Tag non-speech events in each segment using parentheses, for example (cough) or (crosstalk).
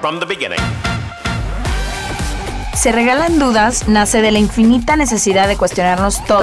from the beginning. Se regalan dudas nace de la infinita necesidad de cuestionarnos todo.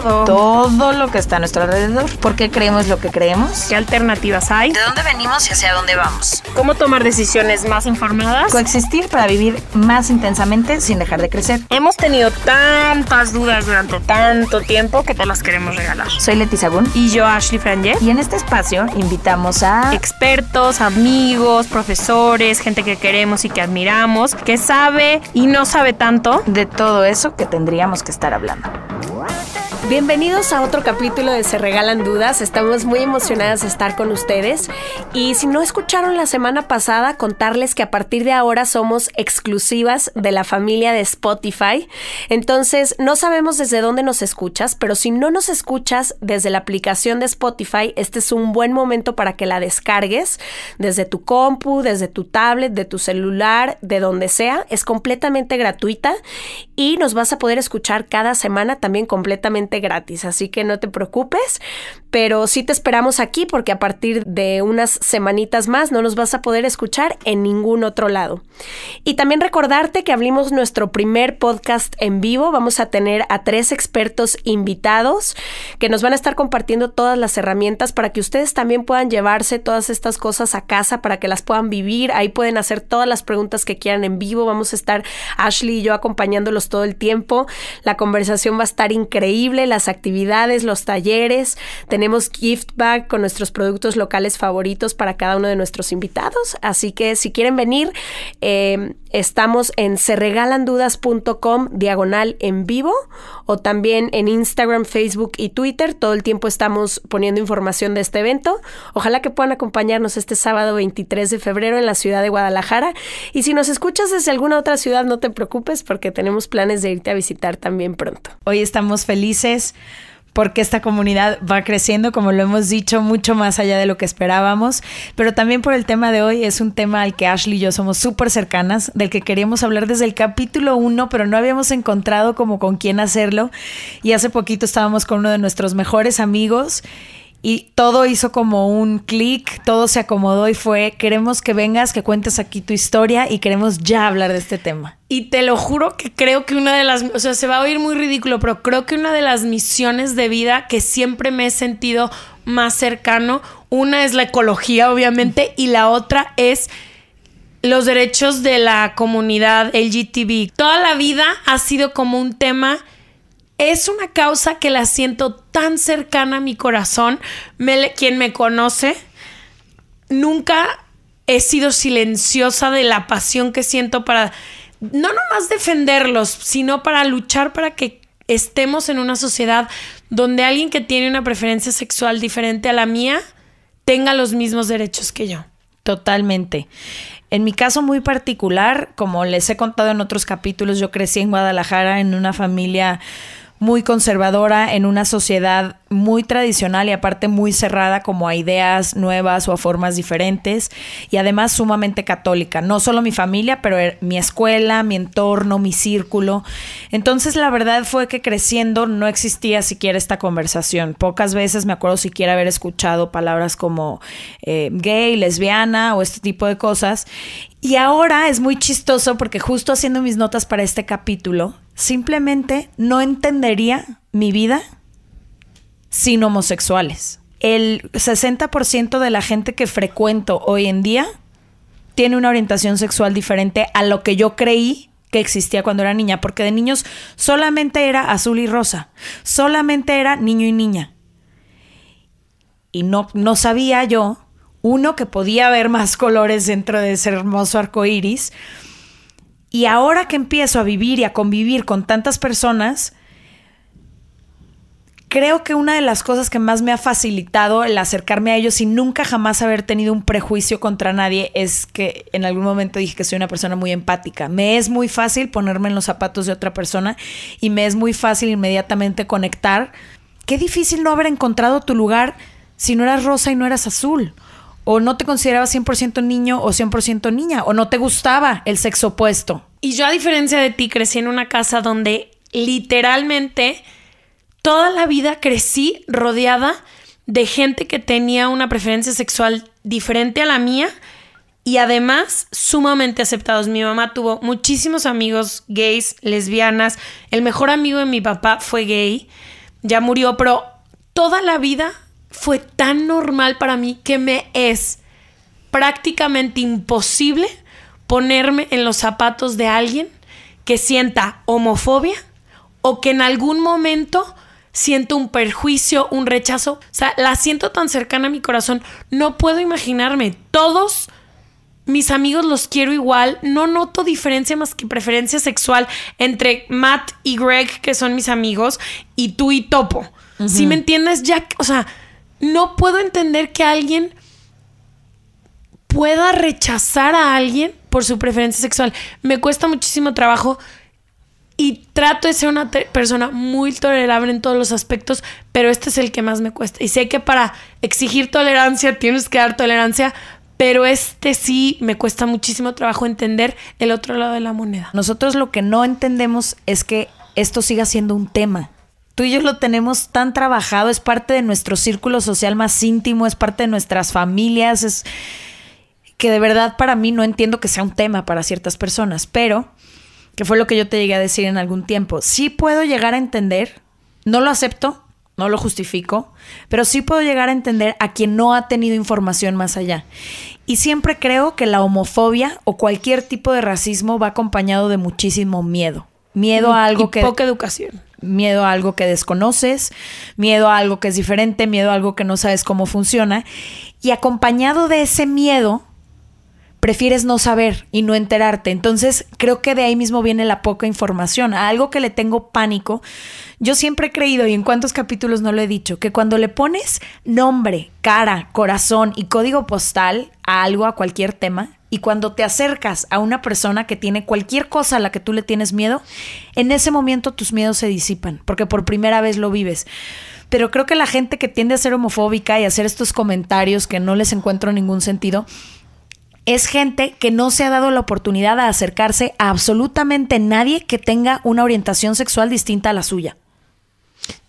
Todo. Todo lo que está a nuestro alrededor. ¿Por qué creemos lo que creemos? ¿Qué alternativas hay? ¿De dónde venimos y hacia dónde vamos? ¿Cómo tomar decisiones más informadas? Coexistir para vivir más intensamente sin dejar de crecer. Hemos tenido tantas dudas durante tanto tiempo que te las queremos regalar. Soy Leti Y yo Ashley Franger. Y en este espacio invitamos a... Expertos, amigos, profesores, gente que queremos y que admiramos, que sabe y nos sabe tanto de todo eso que tendríamos que estar hablando. Bienvenidos a otro capítulo de Se Regalan Dudas. Estamos muy emocionadas de estar con ustedes. Y si no escucharon la semana pasada, contarles que a partir de ahora somos exclusivas de la familia de Spotify. Entonces, no sabemos desde dónde nos escuchas, pero si no nos escuchas desde la aplicación de Spotify, este es un buen momento para que la descargues desde tu compu, desde tu tablet, de tu celular, de donde sea. Es completamente gratuita y nos vas a poder escuchar cada semana también completamente gratis, así que no te preocupes, pero sí te esperamos aquí porque a partir de unas semanitas más no nos vas a poder escuchar en ningún otro lado. Y también recordarte que abrimos nuestro primer podcast en vivo, vamos a tener a tres expertos invitados que nos van a estar compartiendo todas las herramientas para que ustedes también puedan llevarse todas estas cosas a casa para que las puedan vivir, ahí pueden hacer todas las preguntas que quieran en vivo, vamos a estar Ashley y yo acompañándolos todo el tiempo, la conversación va a estar increíble, las actividades, los talleres. Tenemos gift bag con nuestros productos locales favoritos para cada uno de nuestros invitados. Así que si quieren venir, eh, Estamos en serregalandudas.com diagonal en vivo o también en Instagram, Facebook y Twitter. Todo el tiempo estamos poniendo información de este evento. Ojalá que puedan acompañarnos este sábado 23 de febrero en la ciudad de Guadalajara. Y si nos escuchas desde alguna otra ciudad, no te preocupes porque tenemos planes de irte a visitar también pronto. Hoy estamos felices porque esta comunidad va creciendo, como lo hemos dicho, mucho más allá de lo que esperábamos, pero también por el tema de hoy es un tema al que Ashley y yo somos súper cercanas, del que queríamos hablar desde el capítulo 1, pero no habíamos encontrado como con quién hacerlo y hace poquito estábamos con uno de nuestros mejores amigos y todo hizo como un clic, todo se acomodó y fue, queremos que vengas, que cuentes aquí tu historia y queremos ya hablar de este tema. Y te lo juro que creo que una de las, o sea, se va a oír muy ridículo, pero creo que una de las misiones de vida que siempre me he sentido más cercano, una es la ecología, obviamente, y la otra es los derechos de la comunidad LGTB. Toda la vida ha sido como un tema es una causa que la siento tan cercana a mi corazón. quien me conoce, nunca he sido silenciosa de la pasión que siento para no nomás defenderlos, sino para luchar para que estemos en una sociedad donde alguien que tiene una preferencia sexual diferente a la mía tenga los mismos derechos que yo. Totalmente. En mi caso muy particular, como les he contado en otros capítulos, yo crecí en Guadalajara en una familia muy conservadora en una sociedad muy tradicional y aparte muy cerrada como a ideas nuevas o a formas diferentes y además sumamente católica. No solo mi familia, pero eh, mi escuela, mi entorno, mi círculo. Entonces la verdad fue que creciendo no existía siquiera esta conversación. Pocas veces me acuerdo siquiera haber escuchado palabras como eh, gay, lesbiana o este tipo de cosas. Y ahora es muy chistoso porque justo haciendo mis notas para este capítulo, simplemente no entendería mi vida sin homosexuales. El 60% de la gente que frecuento hoy en día tiene una orientación sexual diferente a lo que yo creí que existía cuando era niña, porque de niños solamente era azul y rosa, solamente era niño y niña. Y no, sabía yo, uno, que podía ver más (laughs) colores dentro de ese hermoso arco iris, y ahora que empiezo a vivir y a convivir con tantas personas, creo que una de las cosas que más me ha facilitado el acercarme a ellos y nunca jamás haber tenido un prejuicio contra nadie es que en algún momento dije que soy una persona muy empática. Me es muy fácil ponerme en los zapatos de otra persona y me es muy fácil inmediatamente conectar. Qué difícil no haber encontrado tu lugar si no eras rosa y no eras azul o no te considerabas 100% niño o 100% niña, o no te gustaba el sexo opuesto. Y yo a diferencia de ti, crecí en una casa donde literalmente toda la vida crecí rodeada de gente que tenía una preferencia sexual diferente a la mía y además sumamente aceptados. Mi mamá tuvo muchísimos amigos gays, lesbianas. El mejor amigo de mi papá fue gay, ya murió, pero toda la vida fue tan normal para mí que me es prácticamente imposible ponerme en los zapatos de alguien que sienta homofobia o que en algún momento sienta un perjuicio, un rechazo. O sea, la siento tan cercana a mi corazón. No puedo imaginarme. Todos mis amigos los quiero igual. No noto diferencia más que preferencia sexual entre Matt y Greg, que son mis amigos, y tú y Topo. Si me entiendes, ya, o sea, no puedo entender que alguien pueda rechazar a alguien por su preferencia sexual. Me cuesta muchísimo trabajo y trato de ser una persona muy tolerable en todos los aspectos, pero este es el que más me cuesta. Y sé que para exigir tolerancia tienes que dar tolerancia, pero este sí me cuesta muchísimo trabajo entender el otro lado de la moneda. Nosotros lo que no entendemos es que esto siga siendo un tema. Tú y yo lo tenemos tan trabajado, es parte de nuestro círculo social más íntimo, es parte de nuestras familias, es que de verdad para mí no entiendo que sea un tema para ciertas personas, pero que fue lo que yo te llegué a decir en algún tiempo. Sí puedo llegar a entender, no lo acepto, no lo justifico, pero sí puedo llegar a entender a quien no ha tenido información más allá. Y siempre creo que la homofobia o cualquier tipo de racismo va acompañado de muchísimo miedo. Miedo a algo que... Poca educación. Miedo a algo que desconoces, miedo a algo que es diferente, miedo a algo que no sabes cómo funciona. Y acompañado de ese miedo, prefieres no saber y no enterarte. Entonces, creo que de ahí mismo viene la poca información. A algo que le tengo pánico, yo siempre he creído, y en cuántos capítulos no lo he dicho, que cuando le pones nombre, cara, corazón y código postal a algo, a cualquier tema, y cuando te acercas a una persona que tiene cualquier cosa a la que tú le tienes miedo, en ese momento tus miedos se disipan, porque por primera vez lo vives. Pero creo que la gente que tiende a ser homofóbica y hacer estos comentarios que no les encuentro ningún sentido, es gente que no se ha dado la oportunidad de acercarse a absolutamente nadie que tenga una orientación sexual distinta a la suya.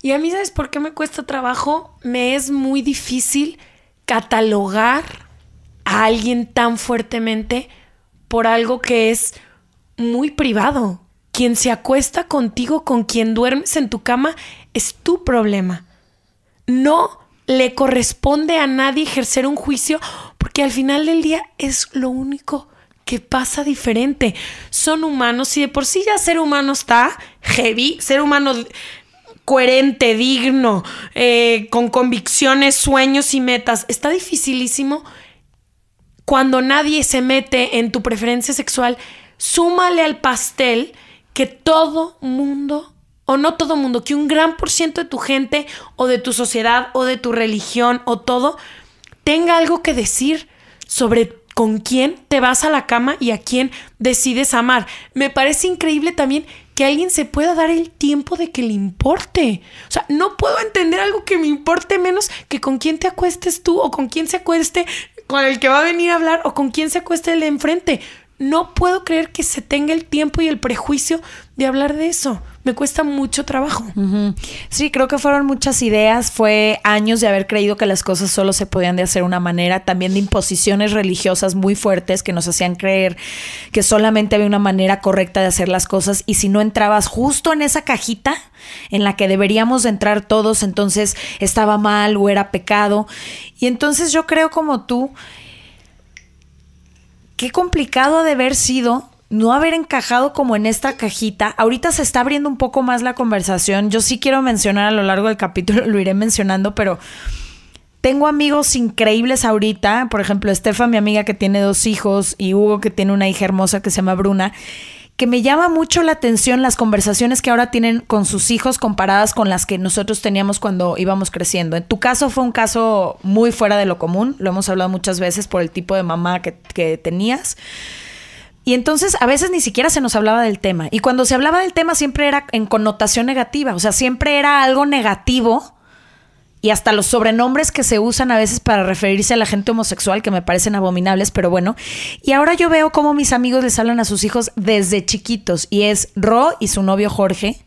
Y a mí, ¿sabes por qué me cuesta trabajo? Me es muy difícil catalogar a alguien tan fuertemente por algo que es muy privado. Quien se acuesta contigo, con quien duermes en tu cama, es tu problema. No le corresponde a nadie ejercer un juicio porque al final del día es lo único que pasa diferente. Son humanos y de por sí ya ser humano está heavy, ser humano coherente, digno, eh, con convicciones, sueños y metas. Está dificilísimo cuando nadie se mete en tu preferencia sexual, súmale al pastel que todo mundo, o no todo mundo, que un gran por ciento de tu gente o de tu sociedad o de tu religión o todo, tenga algo que decir sobre con quién te vas a la cama y a quién decides amar. Me parece increíble también que alguien se pueda dar el tiempo de que le importe. O sea, no puedo entender algo que me importe menos que con quién te acuestes tú o con quién se acueste con el que va a venir a hablar o con quién se acueste el enfrente. No puedo creer que se tenga el tiempo y el prejuicio de hablar de eso me cuesta mucho trabajo. Sí, creo que fueron muchas ideas, fue años de haber creído que las cosas solo se podían de hacer una manera, también de imposiciones religiosas muy fuertes que nos hacían creer que solamente había una manera correcta de hacer las cosas y si no entrabas justo en esa cajita en la que deberíamos entrar todos, entonces estaba mal o era pecado. Y entonces yo creo como tú, qué complicado ha de haber sido no haber encajado como en esta cajita. Ahorita se está abriendo un poco más la conversación. Yo sí quiero mencionar a lo largo del capítulo, (laughs) lo iré mencionando, pero tengo amigos increíbles ahorita. Por ejemplo, Estefa, mi amiga que tiene dos hijos, y Hugo, que tiene una hija hermosa que se llama Bruna que me llama mucho la atención las conversaciones que ahora tienen con sus hijos comparadas con las que nosotros teníamos cuando íbamos creciendo. En tu caso fue un caso muy fuera de lo común, lo hemos hablado muchas veces por el tipo de mamá que, que tenías, y entonces a veces ni siquiera se nos hablaba del tema. Y cuando se hablaba del tema siempre era en connotación negativa, o sea, siempre era algo negativo. Y hasta los sobrenombres que se usan a veces para referirse a la gente homosexual, que me parecen abominables, pero bueno. Y ahora yo veo cómo mis amigos les hablan a sus hijos desde chiquitos. Y es Ro y su novio Jorge.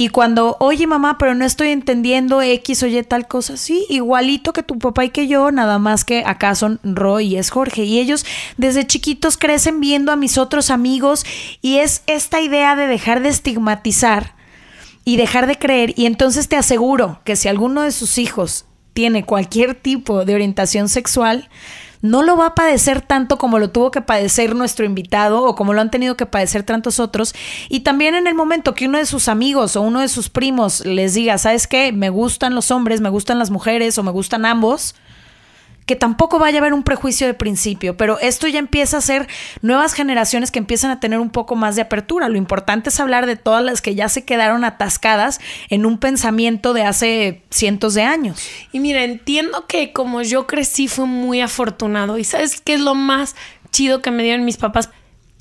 Y cuando, oye mamá, pero no estoy entendiendo X o Y tal cosa, sí, igualito que tu papá y que yo, nada más que acá son Roy y es Jorge. Y ellos desde chiquitos crecen viendo a mis otros amigos y es esta idea de dejar de estigmatizar y dejar de creer. Y entonces te aseguro que si alguno de sus hijos tiene cualquier tipo de orientación sexual, no lo va a padecer tanto como lo tuvo que padecer nuestro invitado o como lo han tenido que padecer tantos otros. Y también en el momento que uno de sus amigos o uno de sus primos les diga, ¿sabes qué? Me gustan los hombres, me gustan las mujeres o me gustan ambos que tampoco vaya a haber un prejuicio de principio, pero esto ya empieza a ser nuevas generaciones que empiezan a tener un poco más de apertura. Lo importante es hablar de todas las que ya se quedaron atascadas en un pensamiento de hace cientos de años. Y mira, entiendo que como yo crecí fue muy afortunado y sabes qué es lo más chido que me dieron mis papás,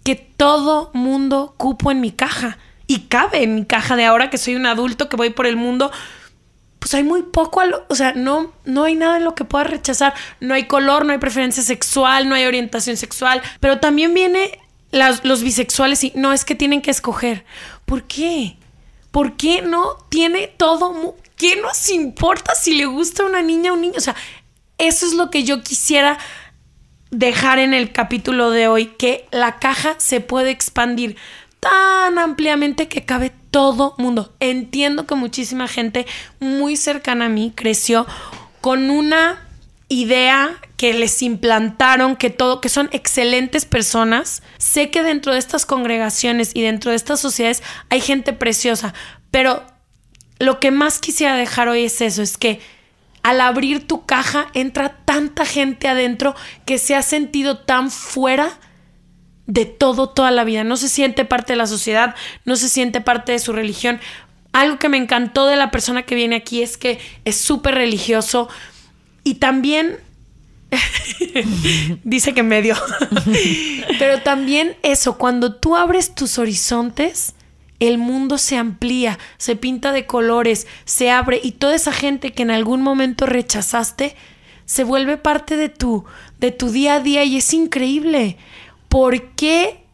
que todo mundo cupo en mi caja y cabe en mi caja de ahora que soy un adulto que voy por el mundo pues hay muy poco, o sea, no, no hay nada en lo que pueda rechazar. No hay color, no hay preferencia sexual, no hay orientación sexual. Pero también viene los bisexuales y no es que tienen que escoger. ¿Por qué? ¿Por qué no tiene todo? ¿Qué nos importa si le gusta una niña o un niño? O sea, eso es lo que yo quisiera dejar en el capítulo de hoy, que la caja se puede expandir tan ampliamente que cabe todo mundo. Entiendo que muchísima gente muy cercana a mí creció con una idea que les implantaron, que todo, que son excelentes personas. Sé que dentro de estas congregaciones y dentro de estas sociedades hay gente preciosa, pero lo que más quisiera dejar hoy es eso, es que al abrir tu caja entra tanta gente adentro que se ha sentido tan fuera de todo, toda la vida. No se siente parte de la sociedad, no se siente parte de su religión. Algo que me encantó de la persona que viene aquí es que es súper religioso y también (laughs) dice que medio. (laughs) Pero también eso, cuando tú abres tus horizontes, el mundo se amplía, se pinta de colores, se abre y toda esa gente que en algún momento rechazaste se vuelve parte de tu de tu día a día y es increíble. ¿por qué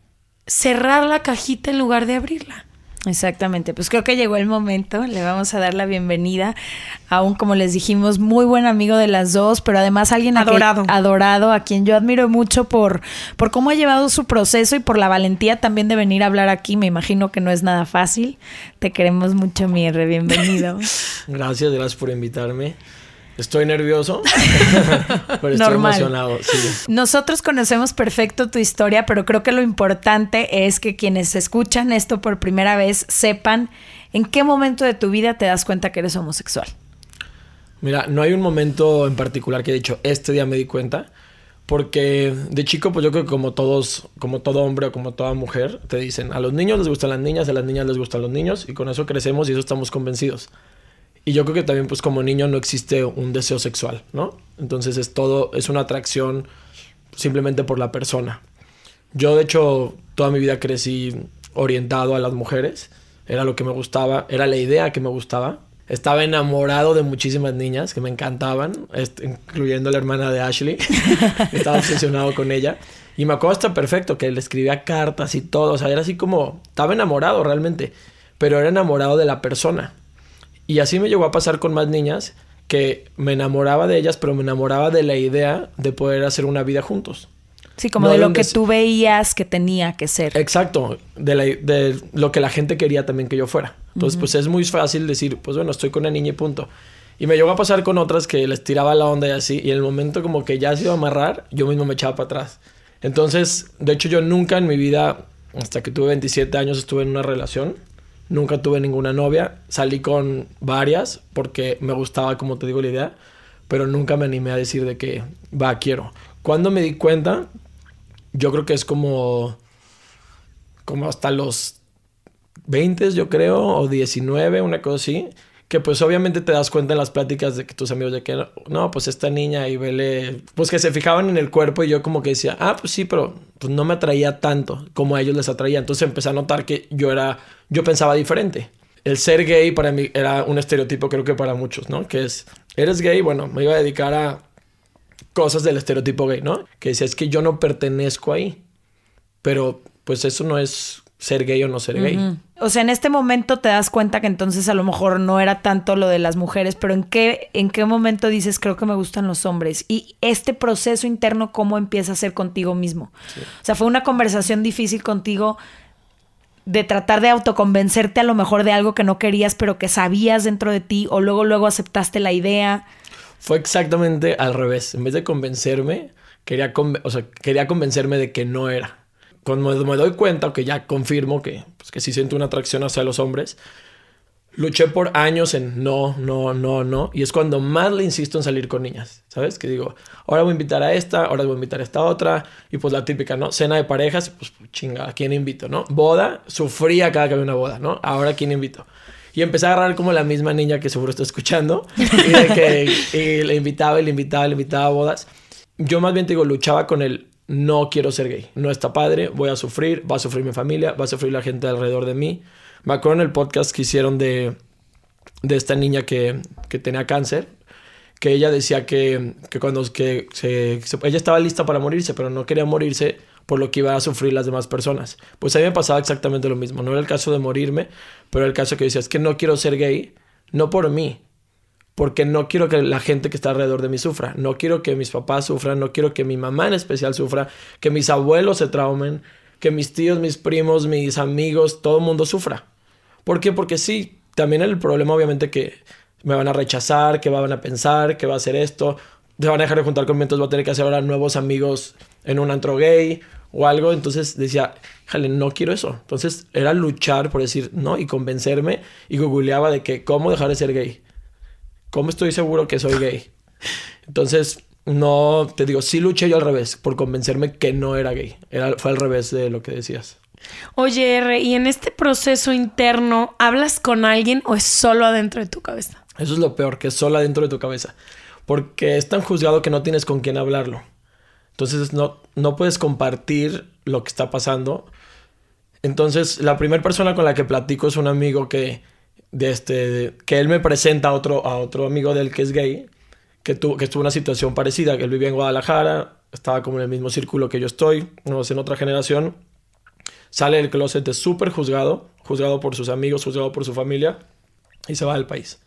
cerrar la cajita en lugar de abrirla? Exactamente, pues creo que llegó el momento, le vamos a dar la bienvenida a un, como les dijimos, muy buen amigo de las dos, pero además alguien adorado, a adorado, a quien yo admiro mucho por, por cómo ha llevado su proceso y por la valentía también de venir a hablar aquí, me imagino que no es nada fácil, te queremos mucho, Mierre, bienvenido. (laughs) gracias, gracias por invitarme. Estoy nervioso, (laughs) pero estoy emocionado. Nosotros conocemos perfecto tu historia, pero creo que lo importante es que quienes escuchan esto por primera vez sepan en qué momento de tu vida te das cuenta que eres homosexual. Mira, no hay un momento en particular que he dicho, este día me di cuenta, porque de chico, pues yo creo que como todos, como todo hombre o como toda mujer, te dicen, a los niños les gustan las niñas, a las niñas les gustan los niños, y con eso crecemos y eso estamos convencidos. Y yo creo que también, pues como niño no existe un deseo sexual, ¿no? Entonces es todo, es una atracción simplemente por la persona. Yo, de hecho, toda mi vida crecí orientado a las mujeres. Era lo que me gustaba, era la idea que me gustaba. Estaba enamorado de muchísimas niñas que me encantaban, incluyendo la hermana de Ashley. (laughs) Estaba obsesionado con ella. Y me acuerdo hasta perfecto que le escribía cartas y todo. O sea, era así como, estaba enamorado realmente, pero era enamorado de la persona. Y así me llegó a pasar con más niñas que me enamoraba de ellas, pero me enamoraba de la idea de poder hacer una vida juntos. Sí, como de lo que tú veías que tenía que ser. Exacto, de, lo que la gente quería también que yo fuera. Entonces, pues es muy fácil decir, pues bueno, estoy con la niña y punto. Y me llegó a pasar con otras que les tiraba la onda y así, y en el momento como que ya se iba a amarrar, yo mismo me echaba para atrás. Entonces, de hecho, yo nunca en mi vida, hasta que tuve 27 años, estuve en una relación. Nunca tuve ninguna novia. Salí con varias porque me gustaba, como te digo, la idea. Pero nunca me animé a decir de que, va, quiero. Cuando me di cuenta, yo creo que es como, como hasta los 20, yo creo, o 19, una cosa así, que pues obviamente te das cuenta en las pláticas de que tus amigos ya que no, pues esta niña y vele, pues que se fijaban en el cuerpo y yo como que decía, ah, pues sí, pero pues no me atraía tanto como a ellos les atraía. Entonces empecé a notar que yo era, yo pensaba diferente. El ser gay para mí era un estereotipo creo que para muchos, ¿no? Que es, eres gay, bueno, me iba a dedicar a cosas del estereotipo gay, ¿no? Que decía, es que yo no pertenezco ahí, pero pues eso no es ser gay o no ser gay. O sea, en este momento te das cuenta que entonces a lo mejor no era tanto lo de las mujeres, pero ¿en qué, en qué momento dices, creo que me gustan los hombres? Y este proceso interno, ¿cómo empieza a ser contigo mismo? O sea, fue una conversación difícil contigo de tratar de autoconvencerte a lo mejor de algo que no querías, pero que sabías dentro de ti, o luego, luego aceptaste la idea. Fue exactamente al revés. En vez de convencerme, quería, quería convencerme de que no era cuando me doy cuenta, que ya confirmo que, pues, que sí siento una atracción hacia los hombres, luché por años en no, no, no, no. Y es cuando más le insisto en salir con niñas, ¿sabes? Que digo, ahora voy a invitar a esta, ahora voy a invitar a esta otra. Y pues la típica, ¿no? Cena de parejas, pues chinga, ¿a quién invito, no? Boda, sufría cada que había una boda, ¿no? Ahora, ¿a quién invito? Y empecé a agarrar como la misma niña que seguro está escuchando. (laughs) Y, que, le invitaba y le invitaba le invitaba a bodas. Yo más bien te digo, luchaba con el no quiero ser gay, no está padre, voy a sufrir, va a sufrir mi familia, va a sufrir la gente alrededor de mí. Me acuerdo en el podcast que hicieron de, de esta niña que, tenía cáncer, que ella decía que, cuando se, ella estaba lista para morirse, pero no quería morirse por lo que iban a sufrir las demás personas. Pues a mí me pasaba exactamente lo mismo. No era el caso de morirme, pero el caso que decía, es que no quiero ser gay, no por mí, porque no quiero que la gente que está alrededor de mí sufra, no quiero que mis papás sufran, no quiero que mi mamá en especial sufra, que mis abuelos se traumen, que mis tíos, mis primos, mis amigos, todo el mundo sufra. ¿Por qué? Porque sí, también el problema obviamente que me van a rechazar, que van a pensar, que va a hacer esto, se van a dejar de juntar conmigo, entonces voy a tener que hacer ahora nuevos amigos en un antro gay o algo, entonces decía, jale, no quiero eso. Entonces era luchar por decir no y convencerme y googleaba de que cómo dejar de ser gay ¿Cómo estoy seguro que soy gay? Entonces, no, te digo, sí luché yo al revés, por convencerme que no era gay. Era, fue al revés de lo que decías. Oye, R, ¿y en este proceso interno hablas con alguien o es solo adentro de tu cabeza? Eso es lo peor, que es solo adentro de tu cabeza. Porque es tan juzgado que no tienes con quién hablarlo. Entonces no, no puedes compartir lo que está pasando. Entonces la primera persona con la que platico es un amigo que de este, que él me presenta a otro, a otro amigo del que es gay, que, tu, estuvo una situación parecida, que él vivía en Guadalajara, estaba como en el mismo círculo que yo estoy, no sé, en otra generación. Sale del closet de súper juzgado, juzgado por sus amigos, juzgado por su familia, y se va del país.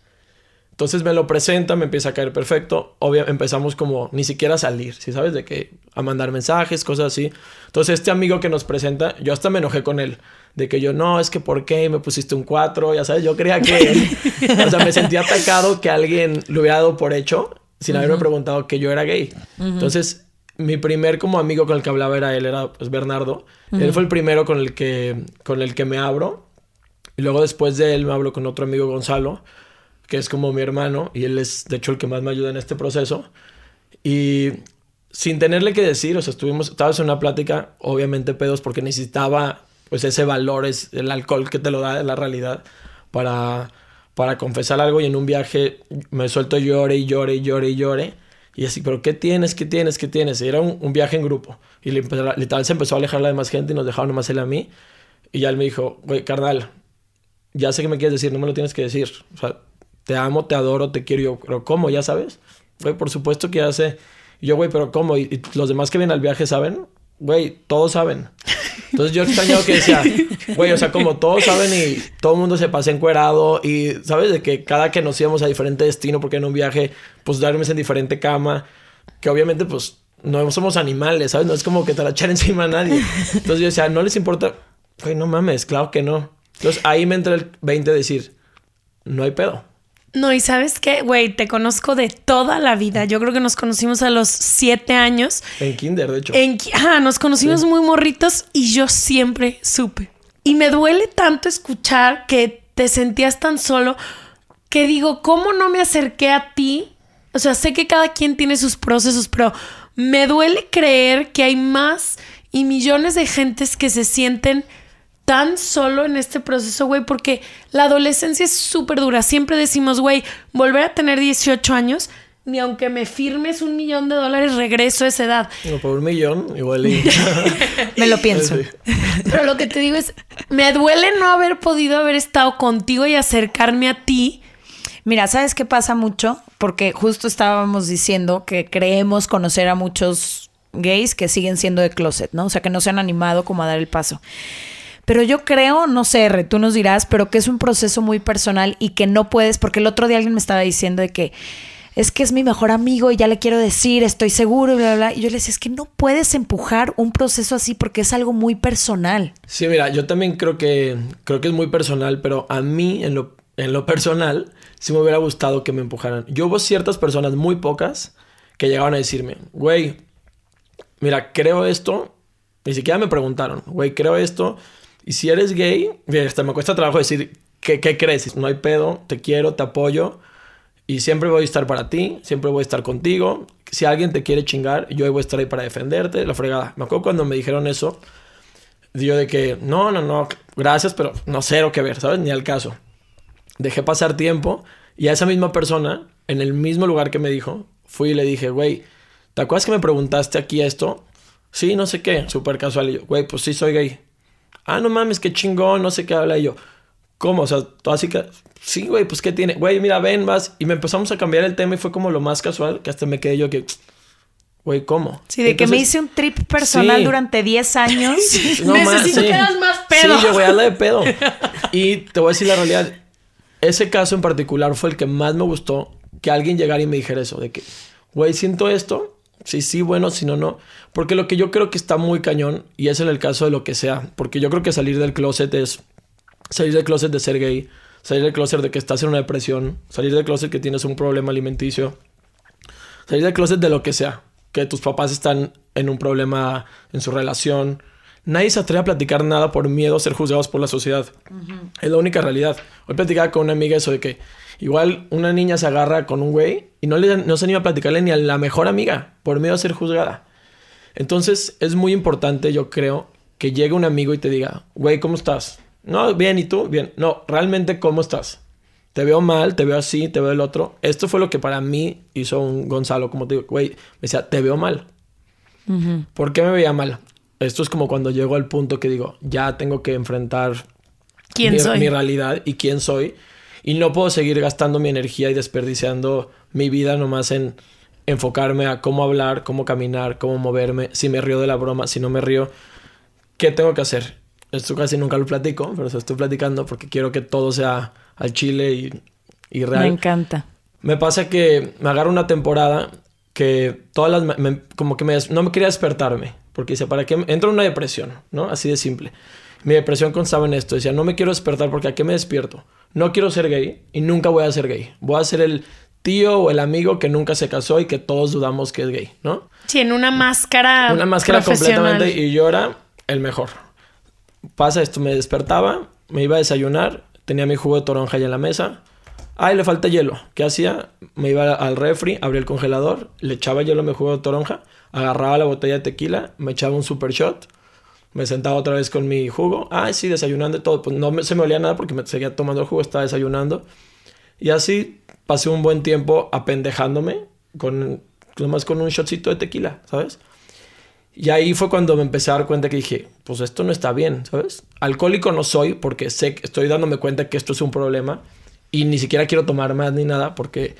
Entonces me lo presenta, me empieza a caer perfecto. empezamos como ni siquiera a salir, si sabes? De que a mandar mensajes, cosas así. Entonces este amigo que nos presenta, yo hasta me enojé con él de que yo no, es que por qué me pusiste un 4, ya sabes, yo creía que, (laughs) o sea, me sentía atacado que alguien lo hubiera dado por hecho sin haberme preguntado que yo era gay. Entonces, mi primer como amigo con el que hablaba era él, era pues, Bernardo. Él fue el primero con el que con el que me abro. Y luego después de él me hablo con otro amigo Gonzalo, que es como mi hermano y él es de hecho el que más me ayuda en este proceso. Y sin tenerle que decir, o sea, estuvimos, estabas en una plática, obviamente pedos, porque necesitaba pues ese valor es el alcohol que te lo da la realidad para, para confesar algo y en un viaje me suelto llore y llore y llore y llore. Y así, pero ¿qué tienes? ¿Qué tienes? ¿Qué tienes? era un, viaje en grupo. Y literal se empezó a alejar la demás gente y nos dejaron nomás él a mí. Y ya él me dijo, güey, carnal, ya sé que me quieres decir, no me lo tienes que decir. O sea, te amo, te adoro, te quiero. Yo, pero ¿cómo? ¿Ya sabes? Güey, por supuesto que hace yo, güey, pero ¿cómo? ¿Y, los demás que vienen al viaje saben? Güey, todos saben. Entonces yo extrañaba que decía, güey, o sea, como todos saben y todo el mundo se pasa encuerado y, ¿sabes? De que cada que nos íbamos a diferente destino, porque en un viaje, pues duermes en diferente cama, que obviamente, pues, no somos animales, ¿sabes? No es como que te la echar (laughs) encima a nadie. Entonces yo decía, no les importa, güey, no mames, claro que no. Entonces ahí me entra el 20 decir, no hay pedo. No, y sabes qué, güey, te conozco de toda la vida. Yo creo que nos conocimos a los siete años. En kinder, de hecho. En, nos conocimos muy morritos y yo siempre supe. Y me duele tanto escuchar que te sentías tan solo que digo, ¿cómo no me acerqué a ti? O sea, sé que cada quien tiene sus procesos, pero me duele creer que hay más y millones de gentes que se sienten tan solo en este proceso, güey, porque la adolescencia es súper dura. Siempre decimos, güey, volver a tener 18 años, ni aunque me firmes un millón de dólares, regreso a esa edad. No, por un millón, igual. Y... (laughs) me lo pienso. Pero lo que te digo es, me duele no haber podido haber estado contigo y acercarme a ti. Mira, ¿sabes qué pasa mucho? Porque justo estábamos diciendo que creemos conocer a muchos gays que siguen siendo de closet, ¿no? O sea, que no se han animado como a dar el paso. Pero yo creo, no sé, R, tú nos dirás, pero que es un proceso muy personal y que no puedes, porque el otro día alguien me estaba diciendo de que es que es mi mejor amigo y ya le quiero decir, estoy seguro, bla, bla. Y yo le decía, es que no puedes empujar un proceso así porque es algo muy personal. Sí, mira, yo también creo que, creo que es muy personal, pero a mí, en lo, en lo personal, sí me hubiera gustado que me empujaran. Yo hubo ciertas personas, muy pocas, que llegaban a decirme, güey, mira, creo esto. Ni siquiera me preguntaron, güey, creo esto. Y si eres gay, hasta me cuesta trabajo decir, ¿qué, crees? No hay pedo, te quiero, te apoyo. Y siempre voy a estar para ti, siempre voy a estar contigo. Si alguien te quiere chingar, yo voy a estar ahí para defenderte, la fregada. Me acuerdo cuando me dijeron eso, yo de que, no, no, no, gracias, pero no cero que ver, ¿sabes? Ni al caso. Dejé pasar tiempo y a esa misma persona, en el mismo lugar que me dijo, fui y le dije, güey, ¿te acuerdas que me preguntaste aquí esto? Sí, no sé qué, súper casual. Y yo, güey, pues sí soy gay ah, no mames, qué chingón, no sé qué habla. Y yo, ¿cómo? O sea, así que, sí, güey, pues qué tiene. Güey, mira, ven, vas. Y me empezamos a cambiar el tema y fue como lo más casual que hasta me quedé yo que, güey, ¿cómo? Sí, de que me hice un trip personal durante 10 años. (laughs) no, Necesito sí. más pedo. Sí, güey, hablar de pedo. (laughs) y te voy a decir la realidad. Ese caso en particular fue el que más me gustó que alguien llegara y me dijera eso, de que, güey, siento esto, si sí, bueno, si no, no. Porque lo que yo creo que está muy cañón, y es el caso de lo que sea, porque yo creo que salir del closet es salir del closet de ser gay, salir del closet de que estás en una depresión, salir del closet que tienes un problema alimenticio, salir del closet de lo que sea, que tus papás están en un problema en su relación. Nadie se atreve a platicar nada por miedo a ser juzgados por la sociedad. Es la única realidad. Hoy platicaba con una amiga eso de que Igual una niña se agarra con un güey y no, le, no se anima a platicarle ni a la mejor amiga por miedo a ser juzgada. Entonces es muy importante, yo creo, que llegue un amigo y te diga, güey, ¿cómo estás? No, bien, ¿y tú? Bien. No, realmente, ¿cómo estás? Te veo mal, te veo así, te veo el otro. Esto fue lo que para mí hizo un Gonzalo, como te digo, güey, me decía, te veo mal. porque ¿Por qué me veía mal? Esto es como cuando llego al punto que digo, ya tengo que enfrentar ¿Quién mi realidad y quién soy. Y no puedo seguir gastando mi energía y desperdiciando mi vida nomás en enfocarme a cómo hablar, cómo caminar, cómo moverme, si me río de la broma, si no me río. ¿Qué tengo que hacer? Esto casi nunca lo platico, pero se estoy platicando porque quiero que todo sea al chile y, y real. Me encanta. Me pasa que me agarro una temporada que todas las... como que me, no me quería despertarme, porque dice, ¿para qué? Entro en una depresión, ¿no? Así de simple. Mi depresión constaba en esto, decía, no me quiero despertar porque ¿a qué me despierto? no quiero ser gay y nunca voy a ser gay. Voy a ser el tío o el amigo que nunca se casó y que todos dudamos que es gay, ¿no? Sí, en una máscara. Una máscara completamente y yo era el mejor. Pasa esto, me despertaba, me iba a desayunar, tenía mi jugo de toronja allá en la mesa. Ay, le falta hielo. ¿Qué hacía? Me iba al refri, abría el congelador, le echaba hielo a mi jugo de toronja, agarraba la botella de tequila, me echaba un super shot me sentaba otra vez con mi jugo. Ah, sí, desayunando todo. Pues no se me olía nada porque me seguía tomando el jugo, estaba desayunando. Y así pasé un buen tiempo apendejándome con nomás con un shotcito de tequila, ¿sabes? Y ahí fue cuando me empecé a dar cuenta que dije, pues esto no está bien, ¿sabes? Alcohólico no soy porque sé que estoy dándome cuenta que esto es un problema y ni siquiera quiero tomar más ni nada porque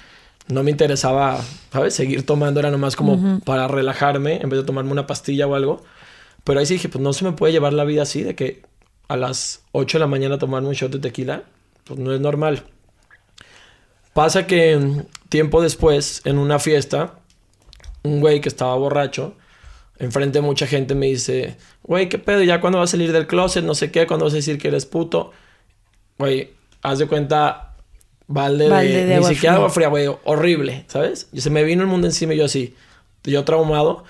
no me interesaba, ¿sabes? Seguir tomando era nomás como para relajarme en vez de tomarme una pastilla o algo. Pero ahí sí dije, pues no se me puede llevar la vida así, de que a las 8 de la mañana tomarme un shot de tequila, pues no es normal. Pasa que mm, tiempo después, en una fiesta, un güey que estaba borracho, enfrente de mucha gente me dice, güey, ¿qué pedo? ¿Ya cuando vas a salir del closet? No sé qué, cuando vas a decir que eres puto? Güey, haz de cuenta, valde balde de, ni siquiera agua fría, güey, horrible, ¿sabes? Y se me vino el mundo encima y yo así, yo traumado.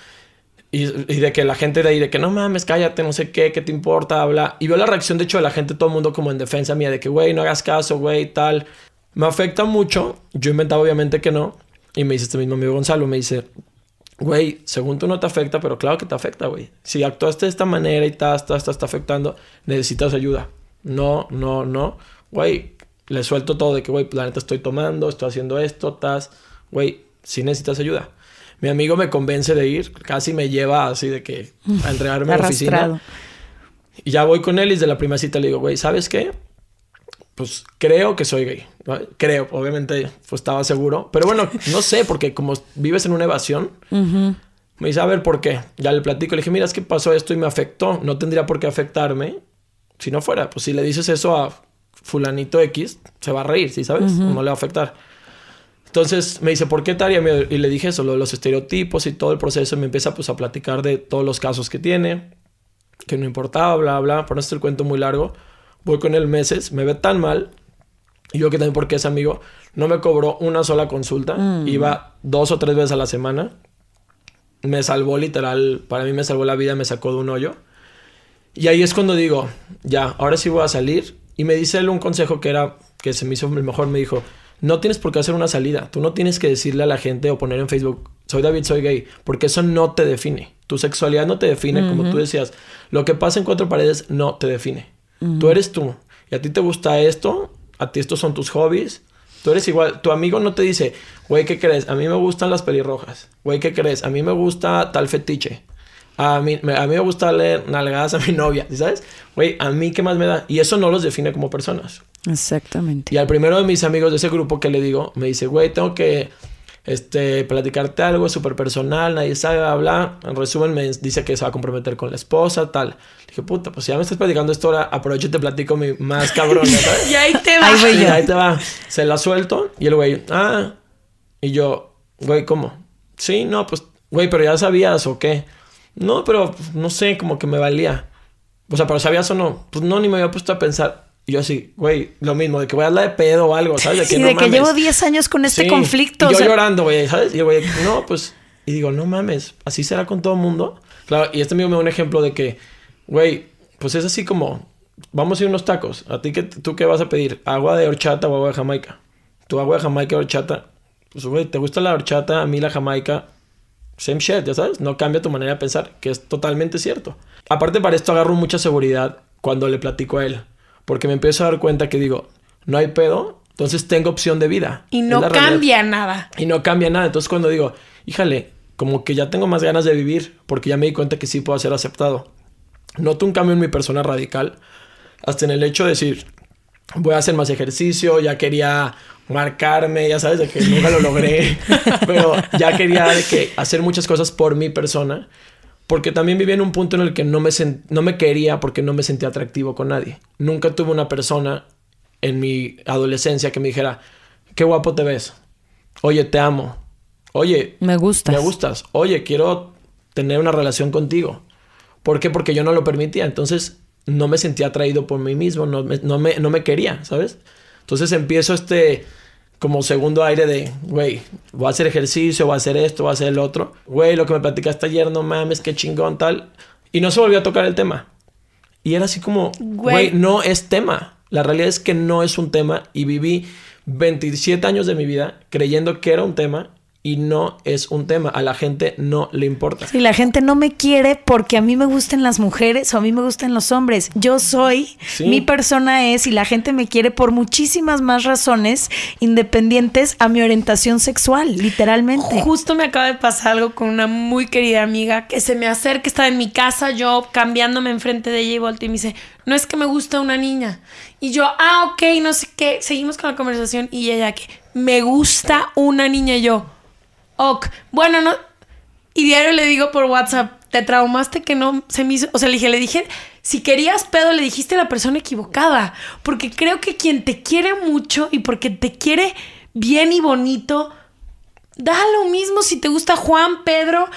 Y, de que la gente de ahí, de que no mames, cállate, no sé qué, qué te importa, habla. Y veo la reacción, de hecho, de la gente, todo el mundo como en defensa mía, de que, güey, no hagas caso, güey, tal. Me afecta mucho. Yo inventaba, obviamente, que no. Y me dice este mismo amigo Gonzalo, me dice, güey, según tú no te afecta, pero claro que te afecta, güey. Si actuaste de esta manera y tal, estás, está afectando, necesitas ayuda. No, no, no. Güey, le suelto todo de que, güey, la neta estoy tomando, estoy haciendo esto, estás. Güey, si necesitas ayuda. Mi amigo me convence de ir, casi me lleva así de que mm. a entregarme a la oficina. Y ya voy con él y desde la primera cita le digo, güey, ¿sabes qué? Pues creo que soy gay. Creo, obviamente, pues estaba seguro. Pero bueno, no sé, porque como vives en una evasión, me dice, a ver, ¿por qué? Ya le platico, le dije, mira, es que pasó esto y me afectó. No tendría por qué afectarme si no fuera. Pues si le dices eso a fulanito X, se va a reír, ¿sí sabes? No le va a afectar. Entonces me dice, ¿por qué tal? Y, le dije solo los estereotipos y todo el proceso. Y me empieza pues, a platicar de todos los casos que tiene, que no importaba, bla, bla. Por no el cuento muy largo. Voy con él meses, me ve tan mal. Y yo que también porque es amigo, no me cobró una sola consulta. Mm. Iba dos o tres veces a la semana. Me salvó literal, para mí me salvó la vida, me sacó de un hoyo. Y ahí es cuando digo, ya, ahora sí voy a salir. Y me dice él un consejo que era, que se me hizo mejor, me dijo no tienes por qué hacer una salida. Tú no tienes que decirle a la gente o poner en Facebook, soy David, soy gay, porque eso no te define. Tu sexualidad no te define, como tú decías. Lo que pasa en cuatro paredes no te define. Tú eres tú. Y a ti te gusta esto, a ti estos son tus hobbies. Tú eres igual, tu amigo no te dice, güey, ¿qué crees? A mí me gustan las pelirrojas. Güey, ¿qué crees? A mí me gusta tal fetiche. A mí, a mí me gusta leer nalgadas a mi (laughs) novia, ¿sabes? Güey, a mí qué más me da. Y eso no los define como personas. Exactamente. Y al primero de mis amigos de ese grupo que le digo, me dice, güey, tengo que este, platicarte algo súper personal, nadie sabe, bla. En resumen, me dice que se va a comprometer con la esposa, tal. Le Dije, puta, pues si ya me estás platicando esto, ahora aprovecho y te platico mi más cabrón. (laughs) y ahí te va. ahí te va. Se la suelto y el güey, ah. Y yo, güey, ¿cómo? Sí, no, pues, güey, pero ya sabías o qué. No, pero pues, no sé, como que me valía. O sea, pero sabías o no. Pues no, ni me había puesto a pensar. Y yo así, güey, lo mismo, de que voy a hablar de pedo o algo, ¿sabes? De que, sí, (laughs) de que llevo 10 años con este conflicto. Y yo llorando, güey, ¿sabes? Y güey, no, pues... Y digo, no mames, así será con todo el mundo. Claro, y este amigo me da un ejemplo de que, güey, pues es así como, vamos a ir unos tacos. ¿A ti qué, tú qué vas a pedir? ¿Agua de horchata o agua de jamaica? Tu agua de jamaica o horchata. Pues, güey, ¿te gusta la horchata? A mí la jamaica. Same shit, ya sabes. No cambia tu manera de pensar, que es totalmente cierto. Aparte, para esto agarro mucha seguridad cuando le platico a él porque me empiezo a dar cuenta que digo, no hay pedo, entonces tengo opción de vida. Y no cambia nada. Y no cambia nada. Entonces cuando digo, híjale, como que ya tengo más ganas de vivir, porque ya me di cuenta que sí puedo ser aceptado. Noto un cambio en mi persona radical, hasta en el hecho de decir, voy a hacer más ejercicio, ya quería marcarme, ya sabes, que nunca lo logré, (laughs) pero ya quería hacer muchas cosas por mi persona porque también viví en un punto en el que no me, no me quería porque no me sentía atractivo con nadie. Nunca tuve una persona en mi adolescencia que me dijera, qué guapo te ves, oye, te amo, oye, me gustas, me gustas, oye, quiero tener una relación contigo. ¿Por qué? Porque yo no lo permitía, entonces no me sentía atraído por mí mismo, no me, no me quería, ¿sabes? Entonces empiezo este como segundo aire de, güey, voy a hacer ejercicio, voy a hacer esto, voy a hacer el otro. Güey, lo que me platicaste ayer, no mames, qué chingón, tal. Y no se volvió a tocar el tema. Y era así como, güey, no es tema. La realidad es que no es un tema y viví 27 años de mi vida creyendo que era un tema y no es un tema. A la gente no le importa. Si la gente no me quiere porque a mí me gustan las mujeres o a mí me gustan los hombres. Yo soy, mi persona es y la gente me quiere por muchísimas más razones independientes a mi orientación sexual, literalmente. Justo me acaba de pasar algo con una muy querida amiga que se me acerca, estaba en mi casa, yo cambiándome enfrente de ella y volteo y me dice, no es que me gusta una niña. Y yo, ah, ok, no sé qué, seguimos con la conversación y ella que, me gusta una niña y yo Ok, bueno, no. Y diario le digo por WhatsApp, te traumaste que no se me hizo. O sea, le dije, le dije, si querías pedo, le dijiste a la persona equivocada. Porque creo que quien te quiere mucho y porque te quiere bien y bonito, da lo mismo si te gusta Juan, Pedro,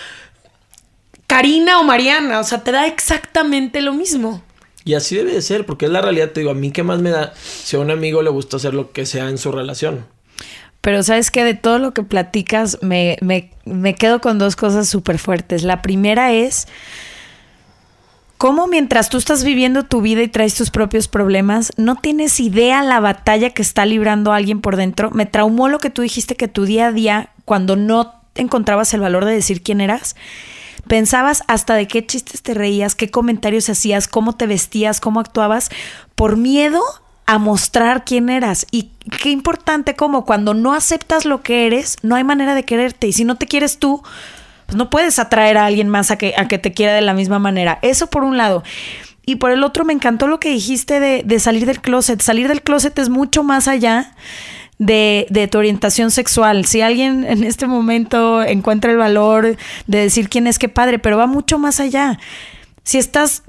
Karina o Mariana. O sea, te da exactamente lo mismo. Y así debe de ser, porque es la realidad. Te digo, a mí qué más me da si a un amigo le gusta hacer lo que sea en su relación. Pero sabes que de todo lo que platicas me, me, me quedo con dos cosas súper fuertes. La primera es cómo mientras tú estás viviendo tu vida y traes tus propios problemas, no tienes idea la batalla que está librando alguien por dentro. Me traumó lo que tú dijiste que tu día a día, cuando no encontrabas el valor de decir quién eras, pensabas hasta de qué chistes te reías, qué comentarios hacías, cómo te vestías, cómo actuabas, por miedo a mostrar quién eras. Y qué importante como cuando no aceptas lo que eres, no hay manera de quererte. Y si no te quieres tú, pues no puedes atraer a alguien más a que, a que te quiera de la misma manera. Eso por un lado. Y por el otro, me encantó lo que dijiste de, salir del closet. Salir del closet es mucho más allá. De, de, tu orientación sexual. Si alguien (laughs) en este momento encuentra el valor de decir quién es qué padre, pero va mucho más allá. Si estás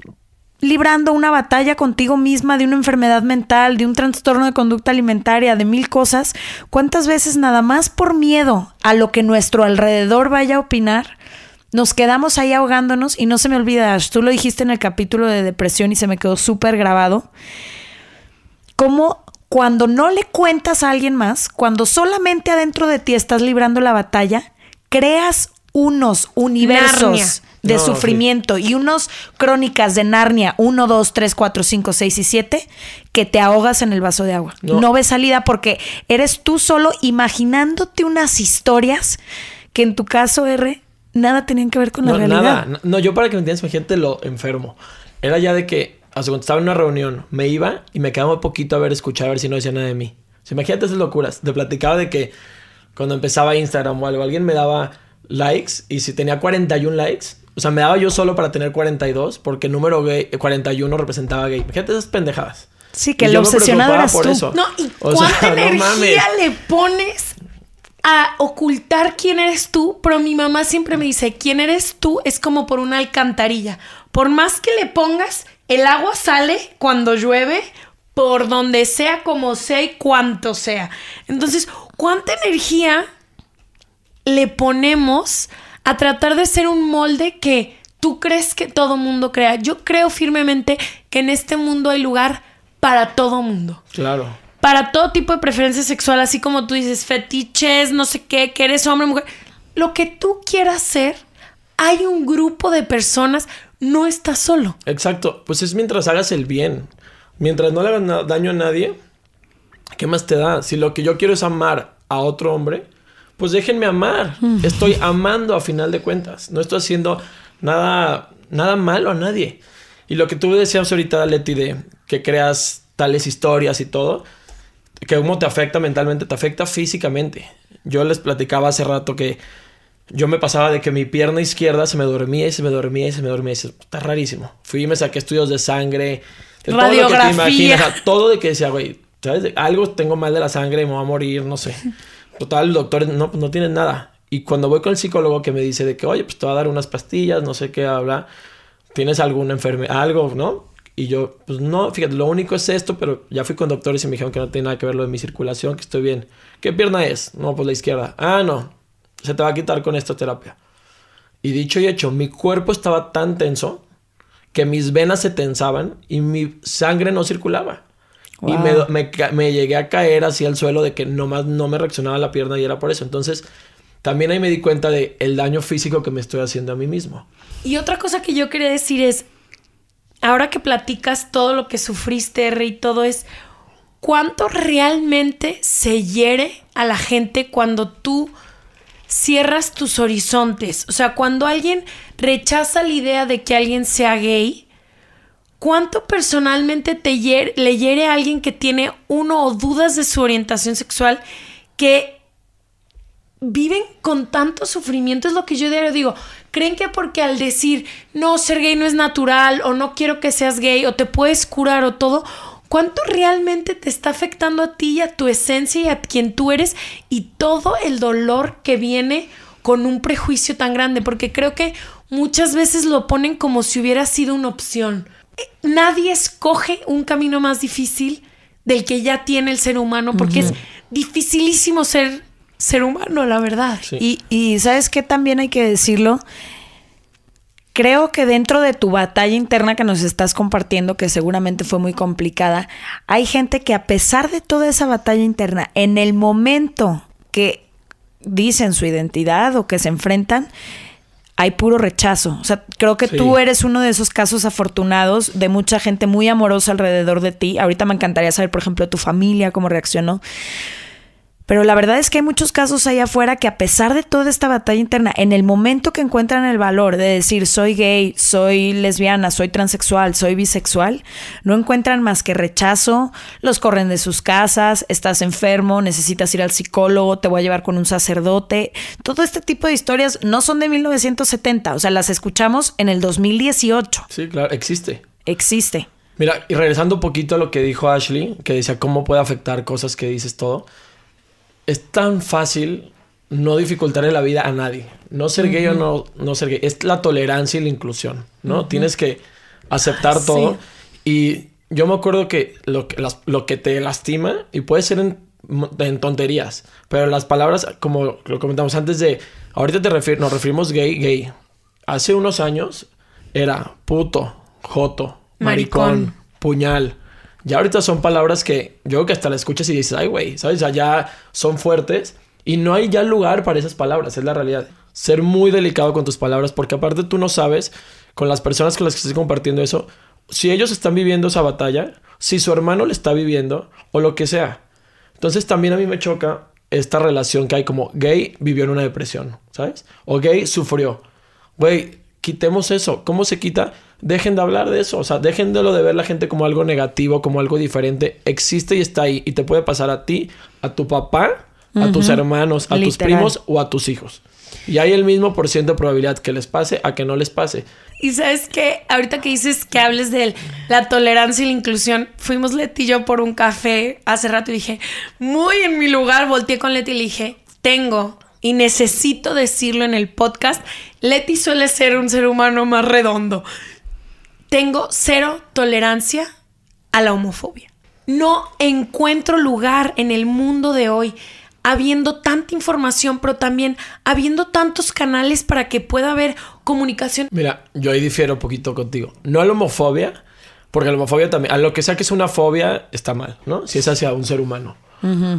librando una batalla contigo misma de una enfermedad mental, de un trastorno de conducta alimentaria, de mil cosas, ¿cuántas veces nada más por miedo a lo que nuestro alrededor vaya a opinar? Nos quedamos ahí ahogándonos y no se me olvida, tú lo dijiste en el capítulo de depresión y se me quedó súper grabado, Como cuando no le cuentas a alguien más, cuando solamente adentro de ti estás librando la batalla, creas unos universos de sufrimiento y unos crónicas de Narnia 1, 2, 3, 4, 5, 6 y 7 que te ahogas en el vaso de agua. No. ves salida porque eres tú solo imaginándote unas historias que en tu caso, R, nada tenían que ver con la realidad. Nada. No, yo para que me entiendas, gente lo enfermo. Era ya de que, cuando estaba en una reunión, me iba y me quedaba un poquito a ver, escuchar, a ver si no decía nada de mí. se imagínate esas locuras. Te platicaba de que cuando empezaba Instagram o algo, alguien me daba likes y si tenía 41 likes, o sea, me daba yo solo para tener 42 porque el número gay, 41 eh, representaba gay. Fíjate esas pendejadas. Sí, que el obsesionado eras tú. No, y cuánta (laughs) energía le pones a ocultar quién eres tú, pero mi mamá siempre me dice, quién eres tú es como por una alcantarilla. Por más que le pongas, el agua sale cuando llueve, por donde sea, como sea y cuanto sea. Entonces, ¿cuánta energía le ponemos a tratar de ser un molde que tú crees que todo mundo crea. Yo creo firmemente que en este mundo hay lugar para todo mundo. Claro. Para todo tipo de preferencia sexual, así como tú dices, fetiches, no sé qué, que eres hombre, mujer. Lo que tú quieras ser, hay un grupo de personas, no estás solo. Exacto. Pues es mientras hagas el bien. Mientras no le hagas daño a nadie, ¿qué más te da? Si lo que yo quiero es amar a otro hombre, pues déjenme amar. Estoy amando a final de cuentas. No estoy haciendo nada, nada malo a nadie. Y lo que tú decías ahorita, Leti, de que creas tales historias y todo, que cómo te afecta mentalmente, te afecta físicamente. Yo les platicaba hace rato que yo me pasaba de que mi pierna izquierda se me dormía y se me dormía y se me dormía. Y está rarísimo. Fui y me saqué estudios de sangre, de todo todo de que decía, güey, ¿sabes? Algo tengo mal de la sangre, me voy a morir, no sé. Total, doctor no, no tiene nada. Y cuando voy con el psicólogo que me dice de que, oye, pues te va a dar unas pastillas, no sé qué, habla, tienes alguna enfermedad, algo, ¿no? Y yo, pues no, fíjate, lo único es esto, pero ya fui con doctores y me dijeron que no tiene nada que ver lo de mi circulación, que estoy bien. ¿Qué pierna es? No, pues la izquierda. Ah, no, se te va a quitar con esta terapia. Y dicho y hecho, mi cuerpo estaba tan tenso que mis venas se tensaban y mi sangre no circulaba. Y me, llegué a caer así al suelo de que nomás no me reaccionaba la pierna y era por eso. Entonces, también ahí me di cuenta de el daño físico que me estoy haciendo a mí mismo. Y otra cosa que yo quería decir es, ahora que platicas todo lo que sufriste, y todo es, ¿cuánto realmente se hiere a la gente cuando tú cierras tus horizontes? O sea, cuando alguien rechaza la idea de que alguien sea gay, ¿Cuánto personalmente te le hiere a alguien que tiene uno o dudas de su orientación sexual que viven con tanto sufrimiento? Es lo que yo diario digo. ¿Creen que porque al decir no, ser gay no es natural o no quiero que seas gay o te puedes curar o todo, cuánto realmente te está afectando a ti y a tu esencia y a quien tú eres y todo el dolor que viene con un prejuicio tan grande? Porque creo que muchas veces lo ponen como si hubiera sido una opción nadie escoge un camino más difícil del que ya tiene el ser humano, porque es dificilísimo ser ser humano, la verdad. Y, y sabes que también hay que decirlo, creo que dentro de tu batalla interna que nos estás compartiendo, que seguramente fue muy complicada, hay gente que a pesar de toda esa batalla interna, en el momento que dicen su identidad o que se enfrentan, hay puro rechazo. O sea, creo que tú eres uno de esos casos afortunados de mucha gente muy amorosa alrededor de ti. Ahorita me encantaría saber, por ejemplo, tu familia, cómo reaccionó. Pero la verdad es que hay muchos casos ahí afuera que a pesar de toda esta batalla interna, en el momento que encuentran el valor de decir soy gay, soy lesbiana, soy transexual, soy bisexual, no encuentran más que rechazo, los corren de sus casas, estás enfermo, necesitas ir al psicólogo, te voy a llevar con un sacerdote. Todo este tipo de historias no son de 1970, o sea, las escuchamos en el 2018. Sí, claro, existe. Existe. Mira, y regresando un poquito a lo que dijo Ashley, que decía cómo puede afectar cosas que dices todo es tan fácil no dificultarle la vida a nadie. No ser gay o no, no ser gay. Es la tolerancia y la inclusión, ¿no? Tienes que aceptar todo. Y yo me acuerdo que lo que, lo que te lastima, y puede ser en, tonterías, pero las palabras, como lo comentamos antes de, ahorita te nos referimos gay, gay. Hace unos años era puto, joto, maricón. puñal. Ya ahorita son palabras que yo creo que hasta la escuchas y dices, ay, güey, ¿sabes? ya son fuertes y no hay ya lugar para esas palabras, es la realidad. Ser muy delicado con tus palabras porque aparte tú no sabes con las personas con las que estás compartiendo eso, si ellos están viviendo esa batalla, si su hermano le está viviendo o lo que sea. Entonces también a mí me choca esta relación que hay como gay vivió en una depresión, ¿sabes? O gay sufrió. Güey, quitemos eso. ¿Cómo se quita? dejen de hablar de eso. O sea, dejen de lo de ver la gente como algo negativo, como algo diferente. Existe y está ahí. Y te puede pasar a ti, a tu papá, a tus hermanos, a tus primos o a tus hijos. Y hay el mismo por ciento de probabilidad que les pase a que no les pase. Y sabes que ahorita que dices que hables de la tolerancia y la inclusión, fuimos Leti y yo por un café hace rato y dije, muy en mi lugar, volteé con Leti y le dije, tengo y necesito decirlo en el podcast, Leti suele ser un ser humano más redondo. Tengo cero tolerancia a la homofobia. No encuentro lugar en el mundo de hoy, habiendo tanta información, pero también habiendo tantos canales para que pueda haber comunicación. Mira, yo ahí difiero un poquito contigo. No a la homofobia, porque la homofobia también, a lo que sea que sea una fobia, está mal, ¿no? Si es hacia un ser humano.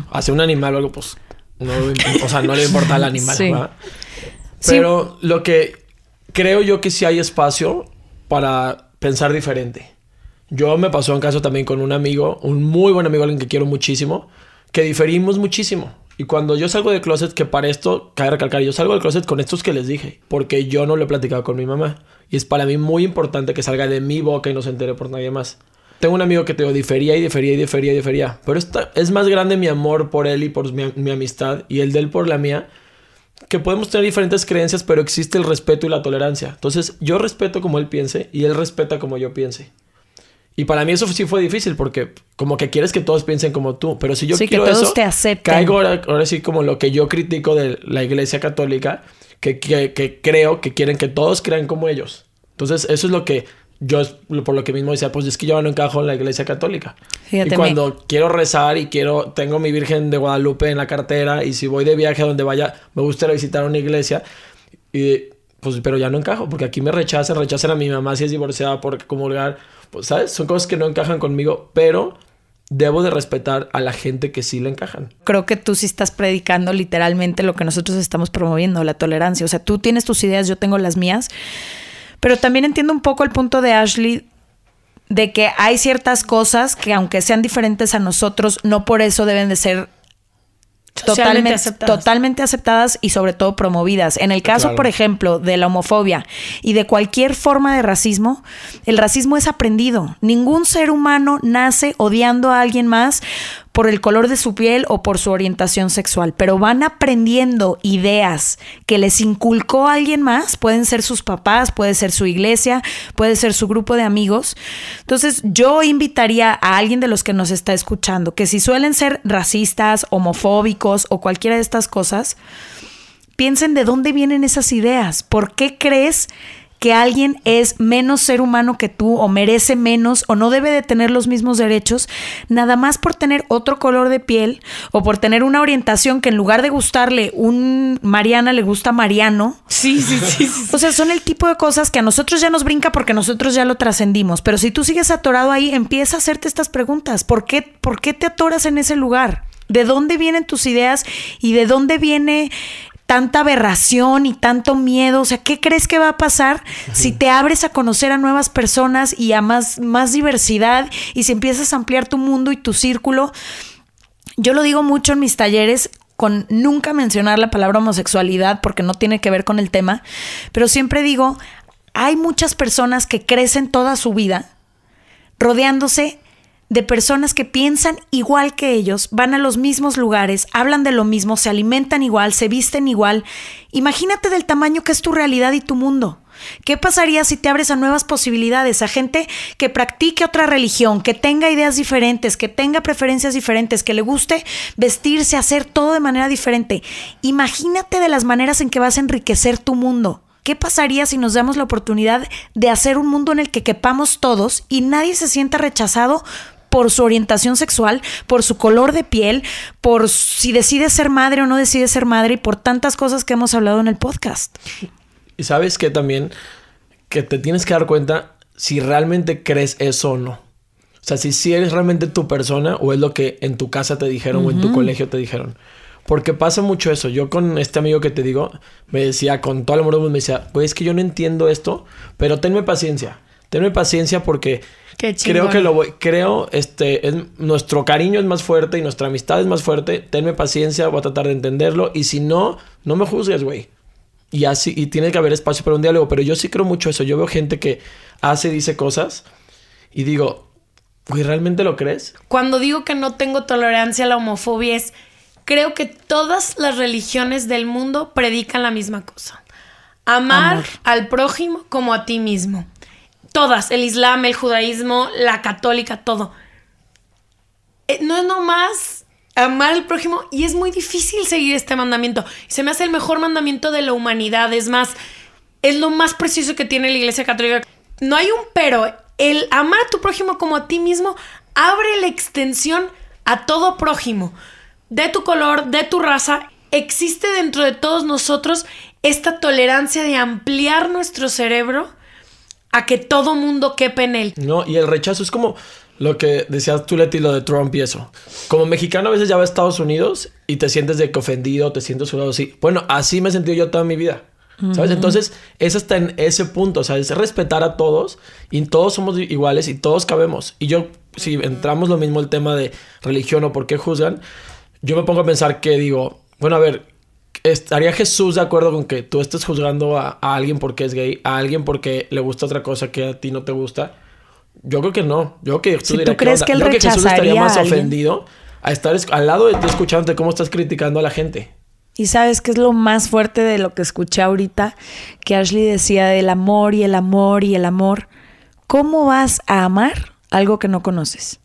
Hacia un animal o algo, pues, o sea, no le importa al animal, ¿verdad? Pero lo que creo yo que sí hay espacio para pensar diferente. Yo me pasó en caso también con un amigo, un muy buen amigo, alguien que quiero muchísimo, que diferimos muchísimo. Y cuando yo salgo del closet, que para esto, cabe recalcar, yo salgo del closet con estos que les dije, porque yo no lo he platicado con mi mamá. Y es para mí muy importante que salga de mi boca y no se entere por nadie más. Tengo un amigo que te difería y difería y difería y difería. Pero es más grande mi amor por él y por mi, mi amistad y el de él por la mía que podemos tener diferentes creencias, pero existe el respeto y la tolerancia. Entonces, yo respeto como él piense y él respeta como yo piense. Y para mí eso sí fue difícil porque como que quieres que todos piensen como tú, pero si yo sí, quiero que todos eso, te acepten. caigo ahora, ahora, sí como lo que yo critico de la Iglesia Católica, que, que creo que quieren que todos crean como ellos. Entonces, eso es lo que yo por lo que mismo decía, pues es que yo no encajo en la iglesia católica. y cuando quiero rezar y quiero, tengo mi Virgen de Guadalupe en la cartera y si voy de viaje a donde vaya, me gusta visitar una iglesia y pues pero ya no encajo porque aquí me rechazan, rechazan a mi mamá si es divorciada por comulgar, pues sabes, son cosas que no encajan conmigo, pero debo de respetar a la gente que sí le encajan. Creo que tú sí estás predicando literalmente lo que nosotros estamos promoviendo, la tolerancia. O sea, tú tienes tus ideas, yo tengo las mías, pero también entiendo un poco el punto de Ashley de que hay ciertas cosas que aunque sean diferentes a nosotros, no por eso deben de ser totalmente aceptadas. totalmente aceptadas y sobre todo promovidas. En el caso, por ejemplo, de la homofobia y de cualquier forma de racismo, el racismo es aprendido. Ningún ser humano nace odiando a alguien más por el color de su piel o por su orientación sexual, pero van aprendiendo ideas que les inculcó alguien más, pueden ser sus papás, puede ser su iglesia, puede ser su grupo de amigos. Entonces yo invitaría a alguien de los que nos está escuchando, que si suelen ser racistas, homofóbicos o cualquiera de estas cosas, piensen de dónde vienen esas ideas, por qué crees que alguien es menos ser humano que tú o merece menos o no debe de tener los mismos derechos, nada más por tener otro color de piel o por tener una orientación que en lugar de gustarle un Mariana le gusta Mariano. Sí, sí, sí. O sea, son el tipo de cosas que a nosotros ya nos brinca porque nosotros ya lo trascendimos. Pero si tú sigues atorado ahí, empieza a hacerte estas preguntas. ¿Por qué, por qué te atoras en ese lugar? ¿De dónde vienen tus ideas y de dónde viene tanta aberración y tanto miedo? O sea, ¿qué crees que va a pasar si te abres a conocer a nuevas personas y a más, más diversidad y si empiezas a ampliar tu mundo y tu círculo? Yo lo digo mucho en mis talleres, con nunca mencionar la palabra homosexualidad porque no tiene que ver con el tema, pero siempre digo, hay muchas personas que crecen toda su vida rodeándose de personas que piensan igual que ellos, van a los mismos lugares, hablan de lo mismo, se alimentan igual, se visten igual. Imagínate del tamaño que es tu realidad y tu mundo. ¿Qué pasaría si te abres a nuevas posibilidades, a gente que practique otra religión, que tenga ideas diferentes, que tenga preferencias diferentes, que le guste vestirse, hacer todo de manera diferente? Imagínate de las maneras en que vas a enriquecer tu mundo. ¿Qué pasaría si nos damos la oportunidad de hacer un mundo en el que quepamos todos y nadie se sienta rechazado por su orientación sexual, por su color de piel, por si decide ser madre o no decide ser madre y por tantas cosas que hemos hablado en el podcast. Y sabes que también que te tienes que dar cuenta si realmente crees eso o no. O sea, si, si eres realmente tu persona o es lo que en tu casa te dijeron o en tu colegio te dijeron. Porque pasa mucho eso. Yo con este amigo que te digo, me decía, con todo el amor me decía, pues es que yo no entiendo esto, pero tenme paciencia. Tenme paciencia porque creo que lo voy, creo, este, es, nuestro cariño es más fuerte y nuestra amistad es más fuerte. Tenme paciencia, voy a tratar de entenderlo y si no, no me juzgues, güey. Y así, y tiene que haber espacio para un diálogo. Pero yo sí creo mucho eso. Yo veo gente que hace, dice cosas y digo, güey, ¿realmente lo crees? Cuando digo que no tengo tolerancia a la homofobia es, creo que todas las religiones del mundo predican la misma cosa. Amar al prójimo como a ti mismo. Todas, el Islam, el judaísmo, la católica, todo. Eh, no es nomás amar al prójimo y es muy difícil seguir este mandamiento. Se me hace el mejor mandamiento de la humanidad, es más, es lo más preciso que tiene la Iglesia Católica. No hay un pero, el amar a tu prójimo como a ti mismo abre la extensión a todo prójimo, de tu color, de tu raza. Existe dentro de todos nosotros esta tolerancia de ampliar nuestro cerebro a que todo mundo quepe en él. No, y el rechazo es como lo que decías tú, Leti, lo de Trump y eso. Como mexicano a veces ya va a Estados Unidos y te sientes de que ofendido, te sientes uno así. Bueno, así me he sentido yo toda mi vida. ¿Sabes? Entonces, es hasta en ese punto, o sea, es respetar a todos y todos somos iguales y todos cabemos. Y yo, si entramos lo mismo el tema de religión o por qué juzgan, yo me pongo a pensar que digo, bueno, a ver, ¿Estaría Jesús de acuerdo con que tú estés juzgando a, alguien porque es gay, a alguien porque le gusta otra cosa que a ti no te gusta? Yo creo que no. Yo creo que Jesús que estaría más ofendido a estar al lado de ti escuchándote cómo estás criticando a la gente. Y sabes qué es lo más fuerte de lo que escuché ahorita, que Ashley decía del amor y el amor y el amor. ¿Cómo vas a amar algo que no conoces?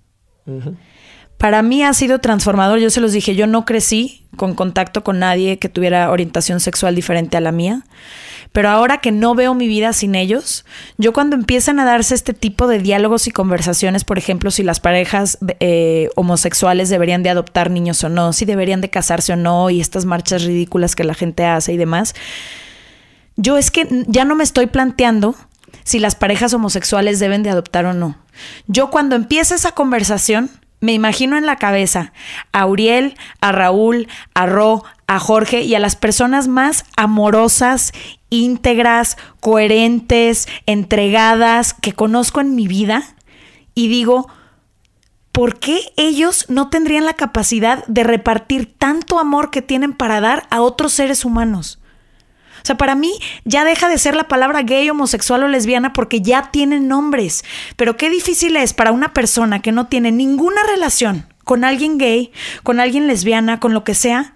para mí ha sido transformador. Yo se los dije, yo no crecí con contacto con nadie que tuviera orientación sexual diferente a la mía. Pero ahora que no veo mi vida sin ellos, yo cuando empiezan a darse este tipo de diálogos y conversaciones, por ejemplo, si las parejas eh, homosexuales deberían de adoptar niños o no, si deberían de casarse o no, y estas marchas ridículas que la gente hace y demás, yo es que ya no me estoy planteando si las parejas homosexuales deben de adoptar o no. Yo cuando empieza esa conversación, me imagino en la cabeza a Uriel, a Raúl, a Ro, a Jorge y a las personas más amorosas, íntegras, coherentes, entregadas que conozco en mi vida y digo, ¿por qué ellos no tendrían la capacidad de repartir tanto amor que tienen para dar a otros seres humanos? O sea, para mí ya deja de ser la palabra gay, homosexual o lesbiana porque ya tienen nombres. Pero qué difícil es para una persona que no tiene ninguna relación con alguien gay, con alguien lesbiana, con lo que sea,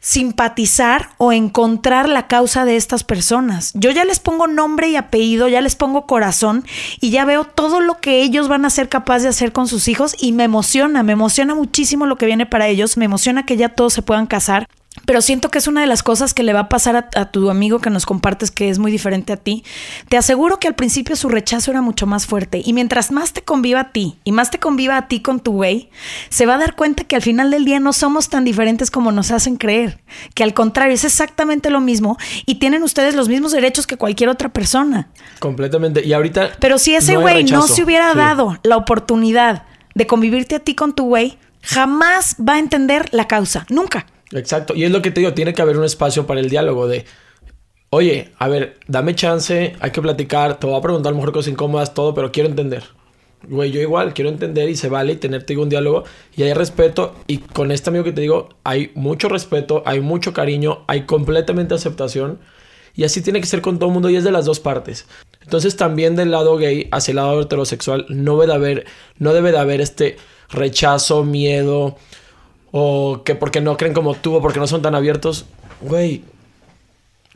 simpatizar o encontrar la causa de estas personas. Yo ya les pongo nombre y apellido, ya les pongo corazón y ya veo todo lo que ellos van a ser capaces de hacer con sus hijos y me emociona, me emociona muchísimo lo que viene para ellos, me emociona que ya todos se puedan casar pero siento que es una de las cosas que le va a pasar a, tu amigo que nos compartes que es muy diferente a ti. Te aseguro que al principio su rechazo era mucho más fuerte y mientras más te conviva a ti y más te conviva a ti con tu güey, se va a dar cuenta que al final del día no somos tan diferentes como nos hacen creer, que al contrario es exactamente lo mismo y tienen ustedes los mismos derechos que cualquier otra persona. Completamente. Y ahorita... Pero si ese güey no, se hubiera dado la oportunidad de convivirte a ti con tu güey, jamás va a entender la causa, nunca. Exacto. Y es lo que te digo, tiene que haber un espacio para el diálogo de, oye, a ver, dame chance, hay que platicar, te voy a preguntar a lo mejor cosas incómodas, todo, pero quiero entender. Güey, yo igual quiero entender y se vale y tenerte un diálogo y hay respeto y con este amigo que te digo hay mucho respeto, hay mucho cariño, hay completamente aceptación y así tiene que ser con todo el mundo y es de las dos partes. Entonces también del lado gay hacia el lado heterosexual no debe haber, no debe de haber este rechazo, miedo, o que porque no creen como tú o porque no son tan abiertos, güey,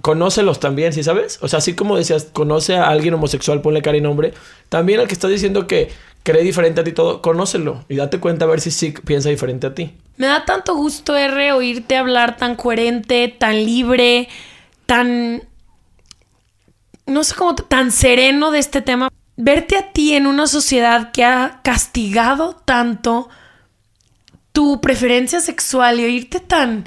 conócelos también, ¿sí sabes? O sea, así como decías, conoce a alguien homosexual, ponle cara y nombre, también al que está diciendo que cree diferente a ti todo, conócelo y date cuenta a ver si sí piensa diferente a ti. Me da tanto gusto, R, oírte hablar tan coherente, tan libre, tan... No sé cómo, tan sereno de este tema. Verte a ti en una sociedad que ha castigado tanto tu preferencia sexual y oírte tan,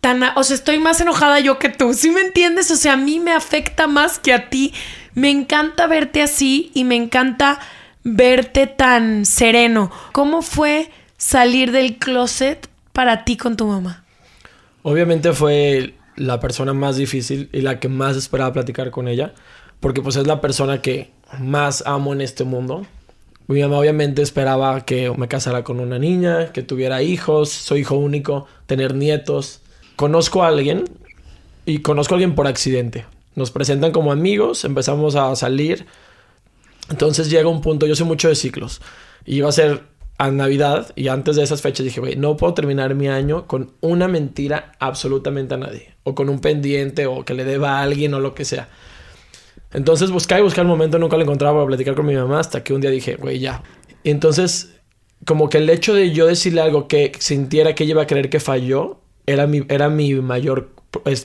tan, o sea, estoy más enojada yo que tú, ¿sí me entiendes? O sea, a mí me afecta más que a ti. Me encanta verte así y me encanta verte tan sereno. ¿Cómo fue salir del closet para ti con tu mamá? Obviamente fue la persona más difícil y la que más esperaba platicar con ella, porque pues es la persona que más amo en este mundo, mi mamá obviamente esperaba que me casara con una niña, que tuviera hijos, soy hijo único, tener nietos. Conozco a alguien y conozco a alguien por accidente. Nos presentan como amigos, empezamos a salir. Entonces llega un punto, yo soy mucho de ciclos. iba a ser a Navidad y antes de esas fechas dije, güey, no puedo terminar mi año con una mentira absolutamente a nadie. O con un pendiente o que le deba a alguien o lo que sea. Entonces buscaba y buscaba el momento, nunca lo encontraba para platicar con mi mamá hasta que un día dije, güey, ya. entonces, como que el hecho de yo decirle algo que sintiera que ella iba a creer que falló, era mi, era mi mayor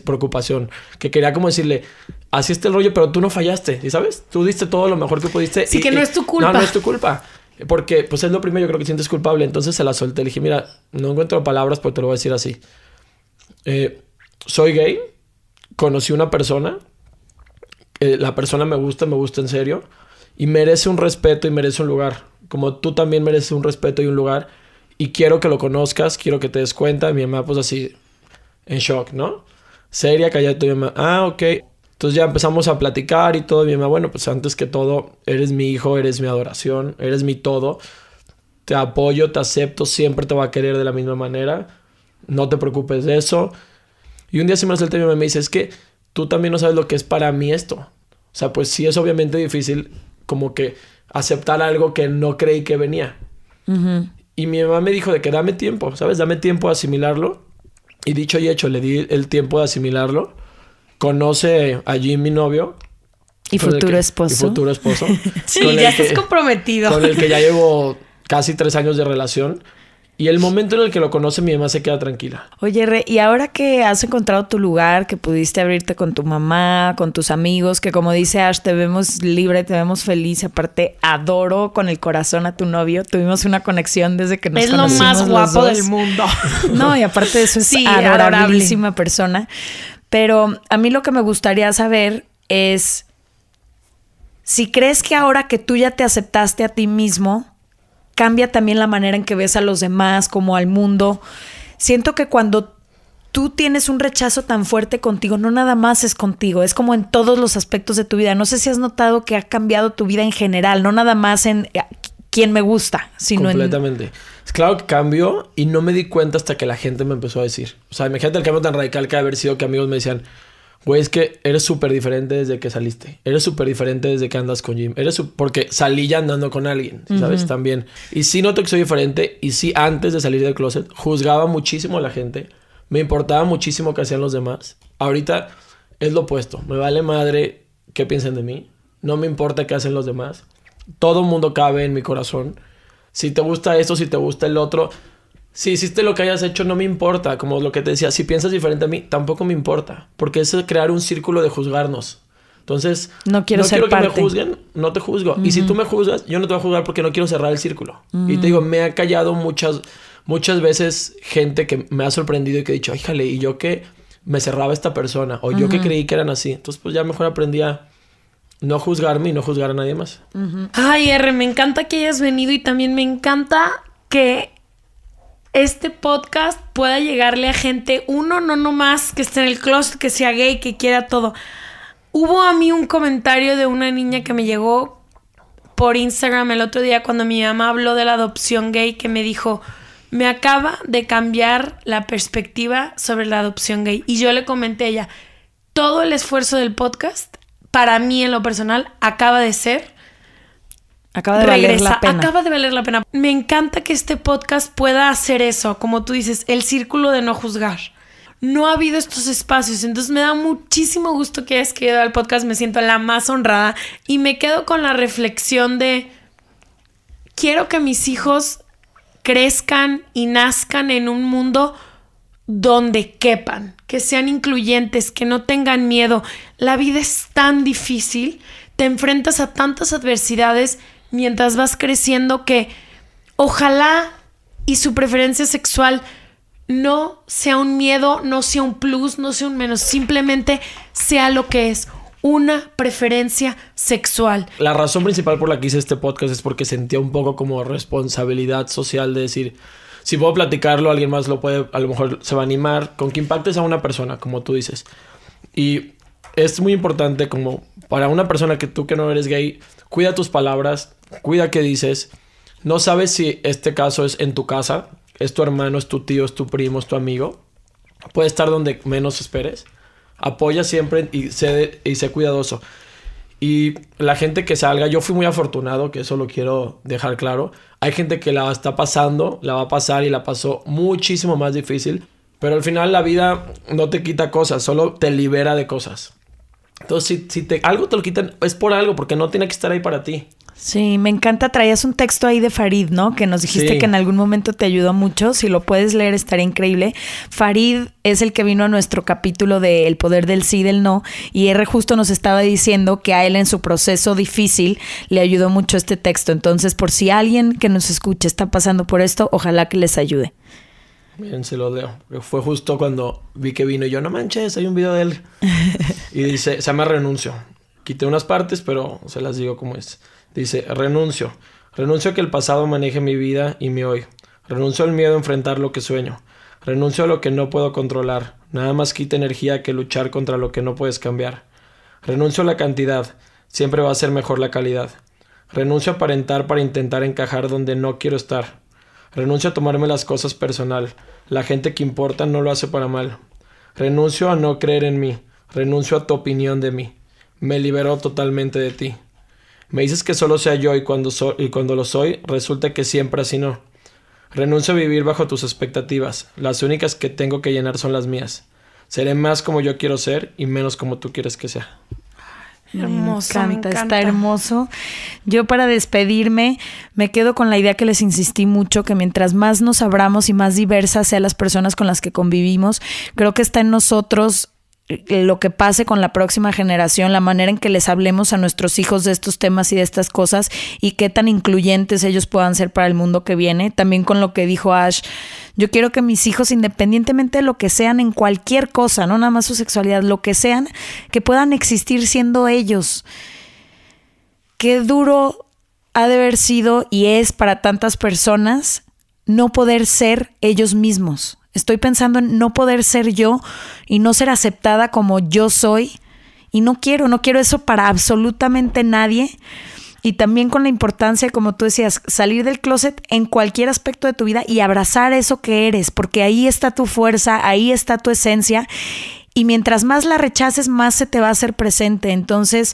preocupación. Que quería como decirle, así está el rollo, pero tú no fallaste, ¿y sabes? Tú diste todo lo mejor que pudiste. Sí, y, que no es tu culpa. No, es tu culpa. Porque, pues es lo primero, yo creo que sientes culpable. Entonces se la solté. Le dije, mira, no encuentro palabras, pero te lo voy a decir así. Eh, soy gay, conocí una persona eh, la persona me gusta, me gusta en serio y merece un respeto y merece un lugar. Como tú también mereces un respeto y un lugar y quiero que lo conozcas, quiero que te des cuenta. Mi mamá, pues así, en shock, ¿no? Seria, callada, mi mamá, ah, ok. Entonces ya empezamos a platicar y todo. mi mamá, bueno, pues antes que todo, eres mi hijo, eres mi adoración, eres mi todo. Te apoyo, te acepto, siempre te va a querer de la misma manera. No te preocupes de eso. Y un día se me hace el mi y me dice, es que tú también no sabes lo que es para mí esto. O sea, pues sí es obviamente difícil como que aceptar algo que no creí que venía. Y mi mamá me dijo de que dame tiempo, ¿sabes? Dame tiempo a asimilarlo. Y dicho y hecho, le di el tiempo de asimilarlo. Conoce allí mi novio. Y futuro esposo. Y futuro esposo. (laughs) sí, ya estás comprometido. Con el que ya llevo casi tres años de relación. Y el momento en el que lo conoce, mi mamá se queda tranquila. Oye, Re, y ahora que has encontrado tu lugar, que pudiste abrirte con tu mamá, con tus amigos, que como dice Ash, te vemos libre, te vemos feliz. Aparte, adoro con el corazón a tu novio. Tuvimos una conexión desde que nos conocimos. Es lo más guapo del mundo. (laughs) No, y aparte de eso es sí, adorabilísima persona. Pero a mí lo que me gustaría saber es si crees que ahora que tú ya te aceptaste a ti mismo, cambia también la manera en que ves a los demás, como al mundo. Siento que cuando tú tienes un rechazo tan fuerte contigo, no nada más es contigo, es como en todos los aspectos de tu vida. No sé si has notado que ha cambiado tu vida en general, no nada más en eh, quién me gusta, sino Completamente. Es Claro que cambió y no me di cuenta hasta que la gente me empezó a decir. O sea, imagínate el cambio tan radical que haber sido que amigos me decían, güey, es que eres súper diferente desde que saliste. Eres súper diferente desde que andas con Jim. Eres porque salí ya andando con alguien, ¿sabes? También. Y sí noto que soy diferente. Y sí, antes de salir del closet, juzgaba muchísimo a la gente. Me importaba muchísimo qué hacían los demás. Ahorita es lo opuesto. Me vale madre qué piensen de mí. No me importa qué hacen los demás. Todo mundo cabe en mi corazón. Si te gusta esto, si te gusta el otro si hiciste lo que hayas hecho, no me importa. Como lo que te decía, si piensas diferente a mí, tampoco me importa. Porque es crear un círculo de juzgarnos. Entonces, no quiero, ser quiero que me juzguen, no te juzgo. Y si tú me juzgas, yo no te voy a juzgar porque no quiero cerrar el círculo. Y te digo, me ha callado muchas, muchas veces gente que me ha sorprendido y que ha dicho, híjale, y yo que me cerraba esta persona, o yo que creí que eran así. Entonces, pues ya mejor aprendí a no juzgarme y no juzgar a nadie más. Ay, R, me encanta que hayas venido y también me encanta que este podcast pueda llegarle a gente, uno, no más que esté en el closet, que sea gay, que quiera todo. Hubo a mí un comentario de una niña que me llegó por Instagram el otro día cuando mi mamá habló de la adopción gay que me dijo, me acaba de cambiar la perspectiva sobre la adopción gay. Y yo le comenté a ella, todo el esfuerzo del podcast, para mí en lo personal, acaba de ser Acaba de valer la pena. Me encanta que este podcast pueda hacer eso, como tú dices, el círculo de no juzgar. No ha habido estos espacios, entonces me da muchísimo gusto que hayas quedado al podcast, me siento la más honrada y me quedo con la reflexión de, quiero que mis hijos crezcan y nazcan en un mundo donde quepan, que sean incluyentes, que no tengan miedo. La vida es tan difícil, te enfrentas a tantas adversidades mientras vas creciendo que ojalá y su preferencia sexual no sea un miedo, no sea un plus, no sea un menos, simplemente sea lo que es, una preferencia sexual. La razón principal por la que hice este podcast es porque sentía un poco como responsabilidad social de decir, si puedo platicarlo, alguien más lo puede, a lo mejor se va a animar, con que impactes a una persona, como tú dices. Y es muy importante como para una persona que tú que no eres gay, cuida tus palabras, cuida qué dices. No sabes si este caso es en tu casa, es tu hermano, es tu tío, es tu primo, es tu amigo. Puede estar donde menos esperes. Apoya siempre y sé, y sé cuidadoso. Y la gente que salga, yo fui muy afortunado, que eso lo quiero dejar claro. Hay gente que la está pasando, la va a pasar y la pasó muchísimo más difícil. Pero al final la vida no te quita cosas, solo te libera de cosas. Entonces, si, te, algo te lo quitan, es por algo, porque no tiene que estar ahí para ti. Sí, me encanta. Traías un texto ahí de Farid, ¿no? Que nos dijiste que en algún momento te ayudó mucho. Si lo puedes leer, estaría increíble. Farid es el que vino a nuestro capítulo de El poder del sí y del no. Y R justo nos estaba diciendo que a él en su proceso difícil le ayudó mucho este texto. Entonces, por si alguien que nos escuche está pasando por esto, ojalá que les ayude. Miren, se lo leo. Fue justo cuando vi que vino y yo, no manches, hay un video de él. (laughs) y dice, se llama Renuncio. Quité unas partes, pero se las digo como es. Dice, renuncio. Renuncio a que el pasado maneje mi vida y mi hoy. Renuncio al miedo a enfrentar lo que sueño. Renuncio a lo que no puedo controlar. Nada más quita energía que luchar contra lo que no puedes cambiar. Renuncio a la cantidad. Siempre va a ser mejor la calidad. Renuncio a aparentar para intentar encajar donde no quiero estar. Renuncio a tomarme las cosas personal. La gente que importa no lo hace para mal. Renuncio a no creer en mí. Renuncio a tu opinión de mí. Me libero totalmente de ti. Me dices que solo sea yo y cuando, y cuando lo soy, resulta que siempre así no. Renuncio a vivir bajo tus expectativas. Las únicas que tengo que llenar son las mías. Seré más como yo quiero ser y menos como tú quieres que sea. Hermoso. está hermoso. Yo para despedirme me quedo con la idea que les insistí mucho, que mientras más nos abramos y más diversas sean las personas con las que convivimos, creo que está en nosotros lo que pase con la próxima generación, la manera en que les hablemos a nuestros hijos de estos temas y de estas cosas y qué tan incluyentes ellos puedan ser para el mundo que viene. También con lo que dijo Ash, yo quiero que mis hijos, independientemente de lo que sean en cualquier cosa, no nada más su sexualidad, lo que sean, que puedan existir siendo ellos. Qué duro ha de haber sido y es para tantas personas no poder ser ellos mismos Estoy pensando en no poder ser yo y no ser aceptada como yo soy. Y no quiero, no quiero eso para absolutamente nadie. Y también con la importancia, como tú decías, salir del closet en cualquier aspecto de tu vida y abrazar eso que eres, porque ahí está tu fuerza, ahí está tu esencia. Y mientras más la rechaces, más se te va a hacer presente. Entonces,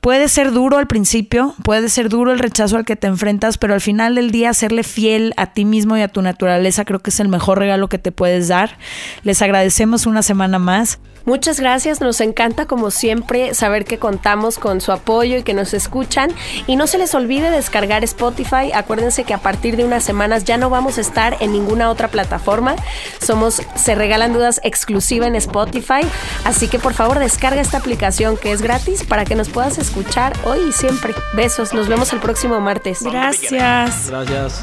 puede ser duro al principio, puede ser duro el rechazo al que te enfrentas, pero al final del día serle fiel a ti mismo y a tu naturaleza creo que es el mejor regalo que te puedes dar. Les agradecemos una semana más. Muchas gracias, nos encanta como siempre saber que contamos con su apoyo y que nos escuchan. Y no se les olvide descargar Spotify. Acuérdense que a partir de unas semanas ya no vamos a estar en ninguna otra plataforma. Somos Se Regalan Dudas exclusiva en Spotify. Así que por favor descarga esta aplicación que es gratis para que nos puedas escuchar hoy y siempre. Besos, nos vemos el próximo martes. Gracias. Gracias.